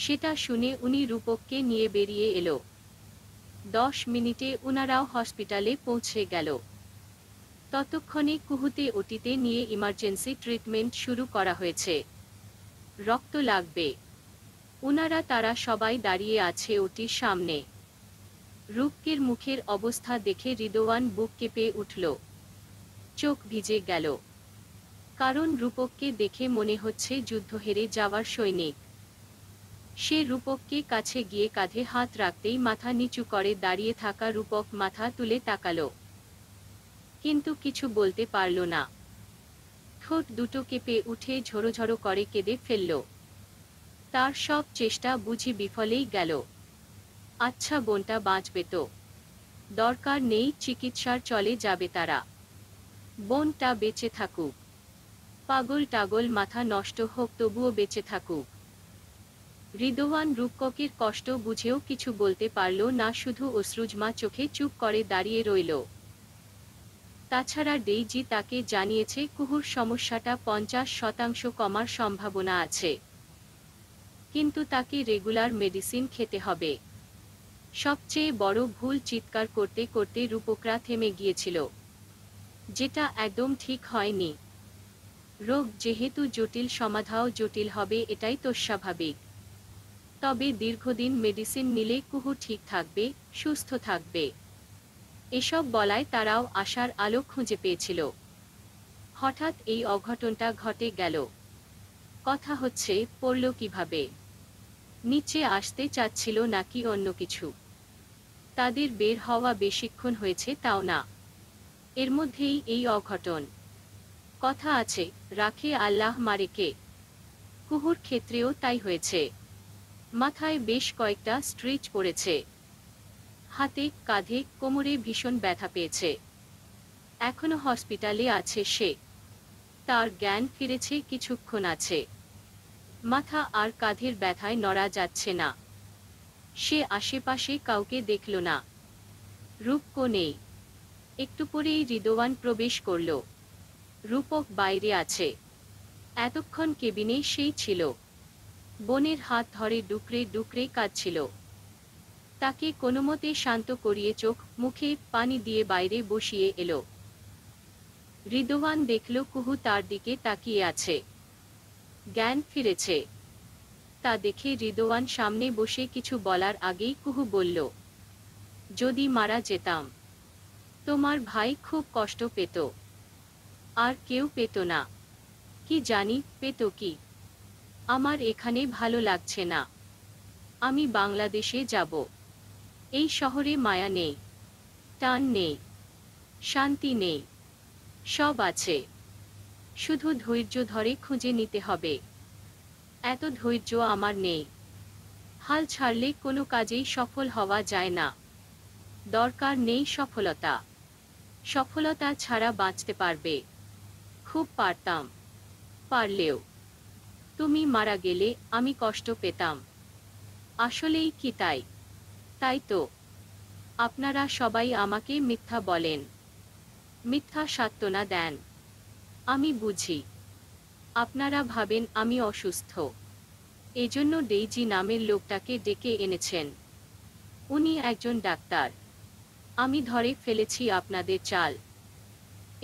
সেটা শুনে উনি রূপককে নিয়ে বেরিয়ে এলো দশ মিনিটে উনারাও হসপিটালে পৌঁছে গেল ততক্ষণে কুহুতে অতীতে নিয়ে ইমার্জেন্সি ট্রিটমেন্ট শুরু করা হয়েছে রক্ত লাগবে উনারা তারা সবাই দাঁড়িয়ে আছে ওটির সামনে রূপকের মুখের অবস্থা দেখে রিদোয়ান বুক কেঁপে উঠল চোখ ভিজে গেল কারণ রূপককে দেখে মনে হচ্ছে যুদ্ধ হেরে যাওয়ার সৈনিক সে রূপককে কাছে গিয়ে কাঁধে হাত রাখতেই মাথা নিচু করে দাঁড়িয়ে থাকা রূপক মাথা তুলে তাকাল কিন্তু কিছু বলতে পারল না ঠোঁট দুটো কেঁপে উঠে ঝোড়ো করে কেঁদে ফেলল তার সব চেষ্টা বুঝি বিফলেই গেল আচ্ছা বোনটা বাঁচবে তো দরকার নেই চিকিৎসার চলে যাবে তারা বোনটা বেঁচে থাকুক পাগল টাগল মাথা নষ্ট হোক তবুও বেঁচে থাকুক রিদোয়ান রূপককের কষ্ট বুঝেও কিছু বলতে পারল না শুধু অশ্রুজমা চোখে চুপ করে দাঁড়িয়ে রইল তাছাড়া ডেইজি তাকে জানিয়েছে কুহুর সমস্যাটা পঞ্চাশ শতাংশ কমার সম্ভাবনা আছে কিন্তু তাকে রেগুলার মেডিসিন খেতে হবে সবচেয়ে বড় ভুল চিৎকার করতে করতে রূপকরা থেমে গিয়েছিল যেটা একদম ঠিক হয়নি রোগ যেহেতু জটিল সমাধাও জটিল হবে এটাই তো স্বাভাবিক তবে দীর্ঘদিন মেডিসিন নিলে কুহু ঠিক থাকবে সুস্থ থাকবে এসব বলায় তারাও আশার আলো খুঁজে পেয়েছিল হঠাৎ এই অঘটনটা ঘটে গেল কথা হচ্ছে পড়ল কিভাবে নিচে আসতে চাচ্ছিল নাকি অন্য কিছু তাদের বের হওয়া বেশিক্ষণ হয়েছে তাও না এর মধ্যেই এই অঘটন কথা আছে রাখে আল্লাহ মারেকে কুহুর ক্ষেত্রেও তাই হয়েছে মাথায় বেশ কয়েকটা স্ট্রেচ পড়েছে হাতে কাঁধে কোমরে ভীষণ ব্যথা পেয়েছে এখনো হসপিটালে আছে সে তার জ্ঞান ফিরেছে কিছুক্ষণ আছে মাথা আর কাঁধের ব্যথায় নড়া যাচ্ছে না সে আশেপাশে কাউকে দেখল না রূপক নেই একটু পরেই রিদোয়ান প্রবেশ করল রূপক বাইরে আছে এতক্ষণ কেবিনে সেই ছিল বোনের হাত ধরে ডুকরে ডুকরে কাঁদছিল তাকে কোনোমতে শান্ত করিয়ে চোখ মুখে পানি দিয়ে বাইরে বসিয়ে এলো রিদোয়ান দেখল কুহু তার দিকে তাকিয়ে আছে জ্ঞান ফিরেছে তা দেখে রিদোয়ান সামনে বসে কিছু বলার আগেই কুহু বলল যদি মারা যেতাম তোমার ভাই খুব কষ্ট পেত আর কেউ পেত না কি জানি পেত কি আমার এখানে ভালো লাগছে না আমি বাংলাদেশে যাব এই শহরে মায়া নেই টান নেই শান্তি নেই সব আছে শুধু ধৈর্য ধরে খুঁজে নিতে হবে এত ধৈর্য আমার নেই হাল ছাড়লে কোনো কাজেই সফল হওয়া যায় না দরকার নেই সফলতা সফলতা ছাড়া বাঁচতে পারবে খুব পারতাম পারলেও তুমি মারা গেলে আমি কষ্ট পেতাম আসলেই কি তাই তাই তো আপনারা সবাই আমাকে মিথ্যা বলেন মিথ্যা সাত্ত্বনা দেন আমি বুঝি আপনারা ভাবেন আমি অসুস্থ এজন্য ডেইজি নামের লোকটাকে ডেকে এনেছেন উনি একজন ডাক্তার আমি ধরে ফেলেছি আপনাদের চাল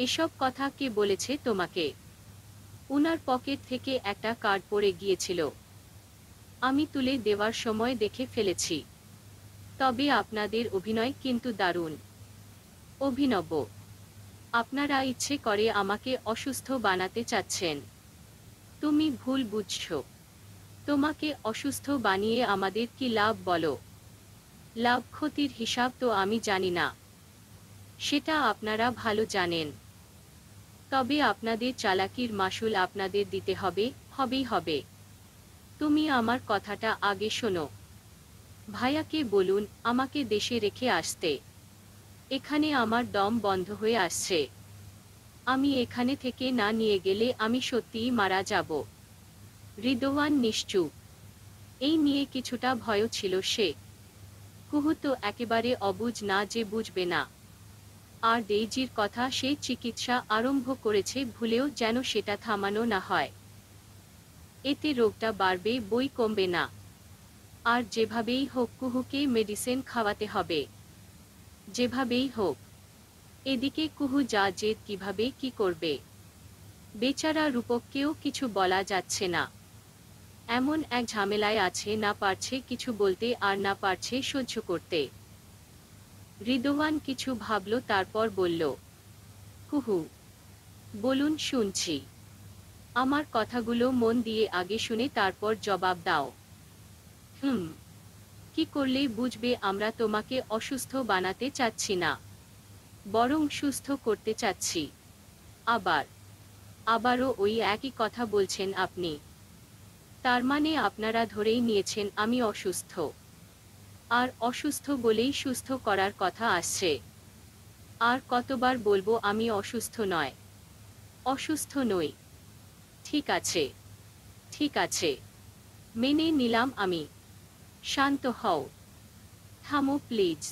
এসব কথা কে বলেছে তোমাকে উনার পকেট থেকে একটা কার্ড পড়ে গিয়েছিল আমি তুলে দেওয়ার সময় দেখে ফেলেছি তবে আপনাদের অভিনয় কিন্তু দারুণ অভিনব আপনারা ইচ্ছে করে আমাকে অসুস্থ বানাতে চাচ্ছেন তুমি ভুল বুঝছ তোমাকে অসুস্থ বানিয়ে আমাদের কি লাভ বলো লাভ ক্ষতির হিসাব তো আমি জানি না সেটা আপনারা ভালো জানেন তবে আপনাদের চালাকির মাসুল আপনাদের দিতে হবে হবেই হবে তুমি আমার কথাটা আগে শোনো ভাইয়াকে বলুন আমাকে দেশে রেখে আসতে এখানে আমার দম বন্ধ হয়ে আসছে আমি এখানে থেকে না নিয়ে গেলে আমি সত্যিই মারা যাব রিদোয়ান নিশ্চুপ এই নিয়ে কিছুটা ভয় ছিল সে কুহু তো একেবারে অবুজ না যে বুঝবে না আর ডেইজির কথা সে চিকিৎসা আরম্ভ করেছে ভুলেও যেন সেটা থামানো না হয় এতে রোগটা বাড়বে বই কমবে না আর যেভাবেই হোক কুহুকে মেডিসিন খাওয়াতে হবে যেভাবেই হোক এদিকে কুহু যা জেদ কিভাবে কি করবে বেচারা রূপককেও কিছু বলা যাচ্ছে না এমন এক ঝামেলায় আছে না পারছে কিছু বলতে আর না পারছে সহ্য করতে রিদোয়ান কিছু ভাবল তারপর বলল কুহু বলুন শুনছি আমার কথাগুলো মন দিয়ে আগে শুনে তারপর জবাব দাও হুম কি করলেই বুঝবে আমরা তোমাকে অসুস্থ বানাতে চাচ্ছি না বরং সুস্থ করতে চাচ্ছি আবার আবারও ওই একই কথা বলছেন আপনি তার মানে আপনারা ধরেই নিয়েছেন আমি অসুস্থ আর অসুস্থ বলেই সুস্থ করার কথা আসছে আর কতবার বলবো আমি অসুস্থ নয় অসুস্থ নই ঠিক আছে ঠিক আছে মেনে নিলাম আমি শান্ত হও থামো প্লিজ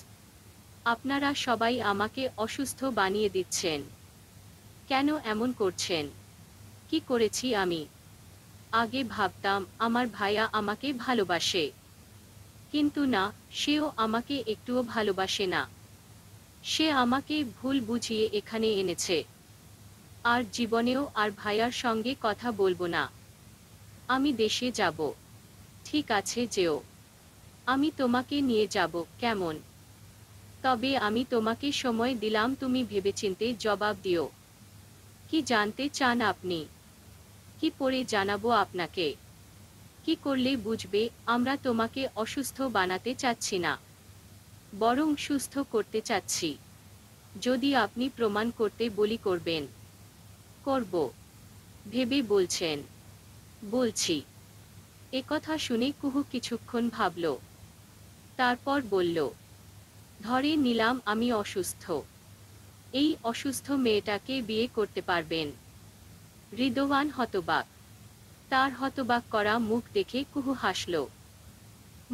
আপনারা সবাই আমাকে অসুস্থ বানিয়ে দিচ্ছেন কেন এমন করছেন কি করেছি আমি আগে ভাবতাম আমার ভাইয়া আমাকে ভালোবাসে কিন্তু না সেও আমাকে একটুও ভালোবাসে না সে আমাকে ভুল বুঝিয়ে এখানে এনেছে আর জীবনেও আর ভাইয়ার সঙ্গে কথা বলবো না আমি দেশে যাব ঠিক আছে যেও আমি তোমাকে নিয়ে যাব কেমন তবে আমি তোমাকে সময় দিলাম তুমি ভেবেচিন্তে জবাব দিও কি জানতে চান আপনি কি পরে জানাবো আপনাকে কি করলে বুঝবে আমরা তোমাকে অসুস্থ বানাতে চাচ্ছি না বরং সুস্থ করতে চাচ্ছি যদি আপনি প্রমাণ করতে বলি করবেন করব ভেবে বলছেন বলছি একথা শুনে কুহু কিছুক্ষণ ভাবল তারপর বলল ধরে নিলাম আমি অসুস্থ এই অসুস্থ মেয়েটাকে বিয়ে করতে পারবেন রিদোয়ান হতবাক তার হতবাক করা মুখ দেখে কুহু হাসল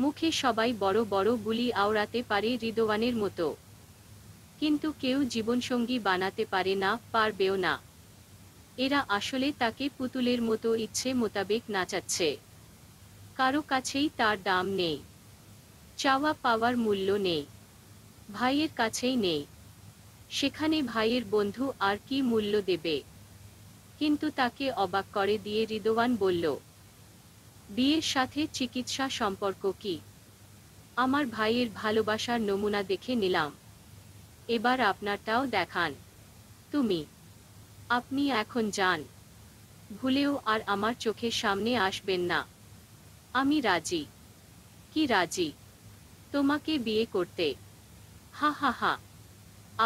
মুখে সবাই বড় বড় বুলি আওড়াতে পারে রিদোয়ানের মতো কিন্তু কেউ জীবনসঙ্গী বানাতে পারে না পারবেও না এরা আসলে তাকে পুতুলের মতো ইচ্ছে মোতাবেক নাচাচ্ছে কারো কাছেই তার দাম নেই চাওয়া পাওয়ার মূল্য নেই ভাইয়ের কাছেই নেই সেখানে ভাইয়ের বন্ধু আর কি মূল্য দেবে কিন্তু তাকে অবাক করে দিয়ে রিদোয়ান বলল বিয়ের সাথে চিকিৎসা সম্পর্ক কি আমার ভাইয়ের ভালোবাসার নমুনা দেখে নিলাম এবার আপনারটাও দেখান তুমি আপনি এখন যান ভুলেও আর আমার চোখের সামনে আসবেন না আমি রাজি কি রাজি তোমাকে বিয়ে করতে হা হা হা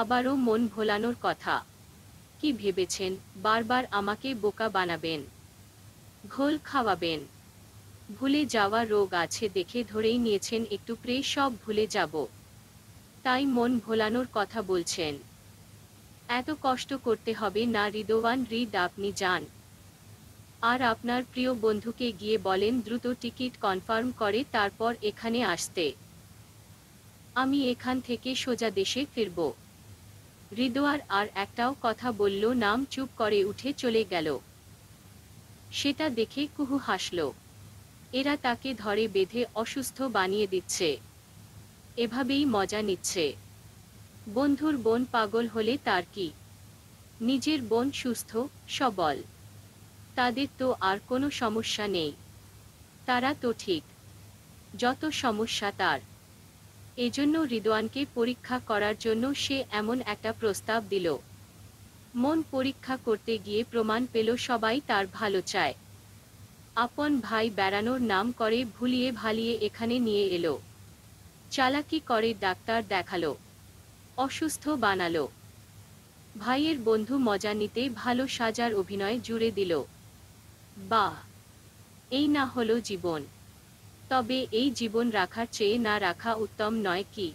আবারও মন ভোলানোর কথা কি ভেবেছেন বারবার আমাকে বোকা বানাবেন ঘোল খাওয়াবেন ভুলে যাওয়া রোগ আছে দেখে ধরেই নিয়েছেন একটু প্রে সব ভুলে যাব তাই মন ভোলানোর কথা বলছেন এত কষ্ট করতে হবে না হৃদওয়ান হৃদ আপনি যান আর আপনার প্রিয় বন্ধুকে গিয়ে বলেন দ্রুত টিকিট কনফার্ম করে তারপর এখানে আসতে আমি এখান থেকে সোজা দেশে ফিরব হৃদয়ার আর একটাও কথা বলল নাম চুপ করে উঠে চলে গেল সেটা দেখে কুহু হাসল এরা তাকে ধরে বেঁধে অসুস্থ বানিয়ে দিচ্ছে এভাবেই মজা নিচ্ছে বন্ধুর বোন পাগল হলে তার কি নিজের বোন সুস্থ সবল তাদের তো আর কোনো সমস্যা নেই তারা তো ঠিক যত সমস্যা তার এজন্য রিদওয়ানকে পরীক্ষা করার জন্য সে এমন একটা প্রস্তাব দিল মন পরীক্ষা করতে গিয়ে প্রমাণ পেল সবাই তার ভালো চায় আপন ভাই বেড়ানোর নাম করে ভুলিয়ে ভালিয়ে এখানে নিয়ে এলো চালাকি করে ডাক্তার দেখালো অসুস্থ বানালো ভাইয়ের বন্ধু মজা নিতে ভালো সাজার অভিনয় জুড়ে দিল বা এই না হলো জীবন তবে এই জীবন রাখার চেয়ে না রাখা উত্তম নয় কি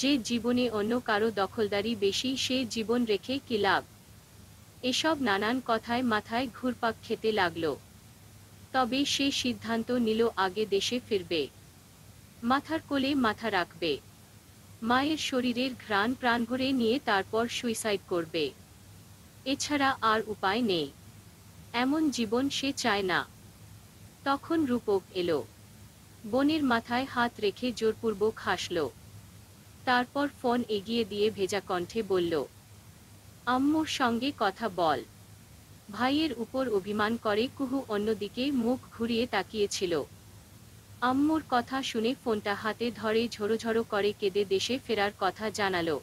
যে জীবনে অন্য কারো দখলদারি বেশি সে জীবন রেখে কি লাভ এসব নানান কথায় মাথায় ঘুরপাক খেতে লাগল তবে সে সিদ্ধান্ত নিল আগে দেশে ফিরবে মাথার কোলে মাথা রাখবে মায়ের শরীরের ঘ্রাণ প্রাণ ভরে নিয়ে তারপর সুইসাইড করবে এছাড়া আর উপায় নেই এমন জীবন সে চায় না তখন রূপক এলো বোনের মাথায় হাত রেখে জোরপূর্বক হাসল তারপর ফোন এগিয়ে দিয়ে ভেজা কণ্ঠে বলল আম্মুর সঙ্গে কথা বল ভাইয়ের উপর অভিমান করে কুহু অন্যদিকে মুখ ঘুরিয়ে তাকিয়েছিল আম্মুর কথা শুনে ফোনটা হাতে ধরে ঝোড়ো করে কেঁদে দেশে ফেরার কথা জানালো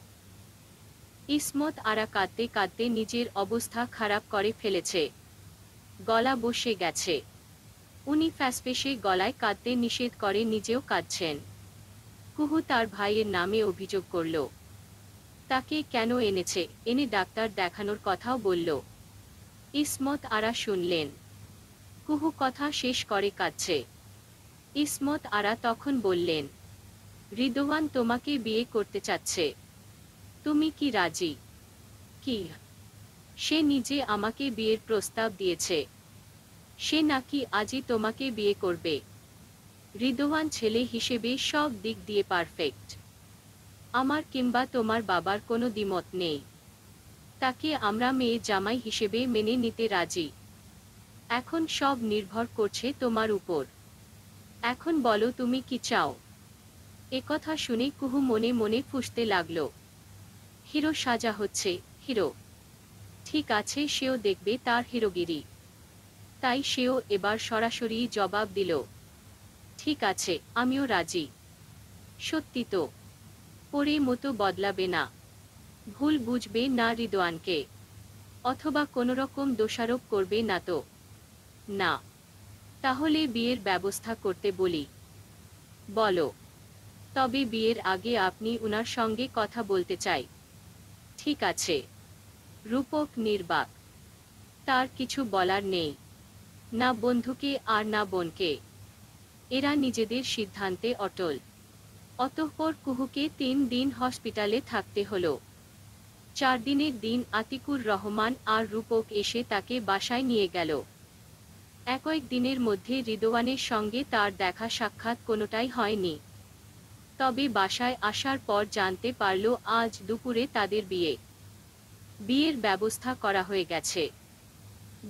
ইসমত আরা কাঁদতে কাঁদতে নিজের অবস্থা খারাপ করে ফেলেছে গলা বসে গেছে উনি ফ্যাসফেসে গলায় কাঁদতে নিষেধ করে নিজেও কাঁদছেন কুহু তার ভাইয়ের নামে অভিযোগ করল তাকে কেন এনেছে এনে ডাক্তার দেখানোর কথাও বলল ইসমত আরা শুনলেন কুহু কথা শেষ করে কাঁদছে ইসমত আরা তখন বললেন রিদোয়ান তোমাকে বিয়ে করতে চাচ্ছে তুমি কি রাজি কি সে নিজে আমাকে বিয়ের প্রস্তাব দিয়েছে সে নাকি আজই তোমাকে বিয়ে করবে হৃদয়ান ছেলে হিসেবে সব দিক দিয়ে পারফেক্ট আমার কিংবা তোমার বাবার কোনো দ্বিমত নেই তাকে আমরা মেয়ে জামাই হিসেবে মেনে নিতে রাজি এখন সব নির্ভর করছে তোমার উপর এখন বলো তুমি কি চাও একথা শুনে কুহু মনে মনে ফুসতে লাগল হিরো সাজা হচ্ছে হিরো ঠিক আছে সেও দেখবে তার হিরোগিরি তাই সেও এবার সরাসরি জবাব দিল ঠিক আছে আমিও রাজি সত্যি তো পরে মতো বদলাবে না ভুল বুঝবে না রিদোয়ানকে অথবা কোনোরকম দোষারোপ করবে না তো না তাহলে বিয়ের ব্যবস্থা করতে বলি বলো তবে বিয়ের আগে আপনি উনার সঙ্গে কথা বলতে চাই ঠিক আছে রূপক নির্বাক তার কিছু বলার নেই না বন্ধুকে আর না বোনকে এরা নিজেদের সিদ্ধান্তে অটল অতঃপর কুহুকে তিন দিন হসপিটালে থাকতে হলো চার দিনের দিন আতিকুর রহমান আর রূপক এসে তাকে বাসায় নিয়ে গেল একয়েক দিনের মধ্যে রিদোয়ানের সঙ্গে তার দেখা সাক্ষাৎ কোনোটাই হয়নি তবে বাসায় আসার পর জানতে পারল আজ দুপুরে তাদের বিয়ে বিয়ের ব্যবস্থা করা হয়ে গেছে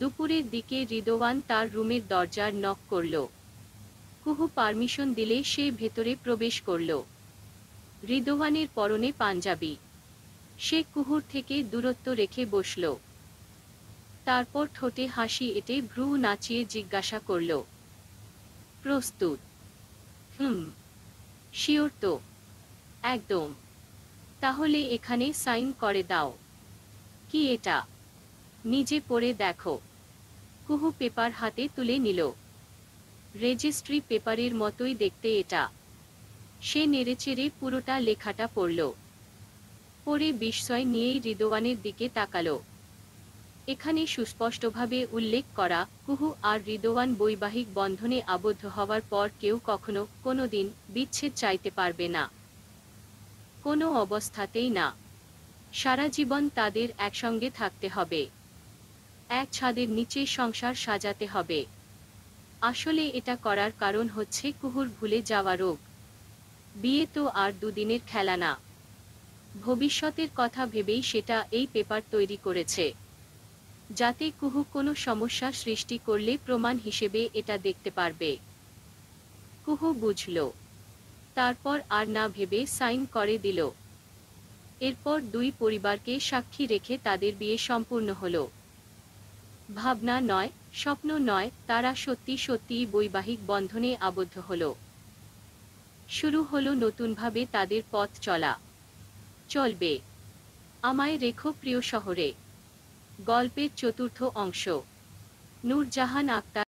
দুপুরের দিকে রিদোয়ান তার রুমের দরজার নক করল কুহু পারমিশন দিলে সে ভেতরে প্রবেশ করল রিদোয়ানের পরনে পাঞ্জাবি সে কুহুর থেকে দূরত্ব রেখে বসল তারপর ঠোঁটে হাসি এটে ভ্রু নাচিয়ে জিজ্ঞাসা করল প্রস্তুত হুম শিওর তো একদম তাহলে এখানে সাইন করে দাও কি এটা নিজে পড়ে দেখো কুহু পেপার হাতে তুলে নিল রেজিস্ট্রি পেপারের মতোই দেখতে এটা সে নেড়েচেড়ে পুরোটা লেখাটা পড়ল পরে বিস্ময় নিয়েই রিদোয়ানের দিকে তাকালো এখানে সুস্পষ্টভাবে উল্লেখ করা কুহু আর রিদোয়ান বৈবাহিক বন্ধনে আবদ্ধ হওয়ার পর কেউ কখনো কোনো দিন বিচ্ছেদ চাইতে পারবে না কোনো অবস্থাতেই না সারা জীবন তাদের একসঙ্গে থাকতে হবে এক ছাদের নিচে সংসার সাজাতে হবে আসলে এটা করার কারণ হচ্ছে কুহুর ভুলে যাওয়া রোগ বিয়ে তো আর দুদিনের খেলা না ভবিষ্যতের কথা ভেবেই সেটা এই পেপার তৈরি করেছে যাতে কুহু কোনো সমস্যা সৃষ্টি করলে প্রমাণ হিসেবে এটা দেখতে পারবে কুহু বুঝল তারপর আর না ভেবে সাইন করে দিল এরপর দুই পরিবারকে সাক্ষী রেখে তাদের বিয়ে সম্পূর্ণ হলো ভাবনা নয় স্বপ্ন নয় তারা সত্যি সত্যি বৈবাহিক বন্ধনে আবদ্ধ হল শুরু হলো নতুনভাবে তাদের পথ চলা চলবে আমায় রেখো প্রিয় শহরে গল্পের চতুর্থ অংশ নূরজাহান আক্তার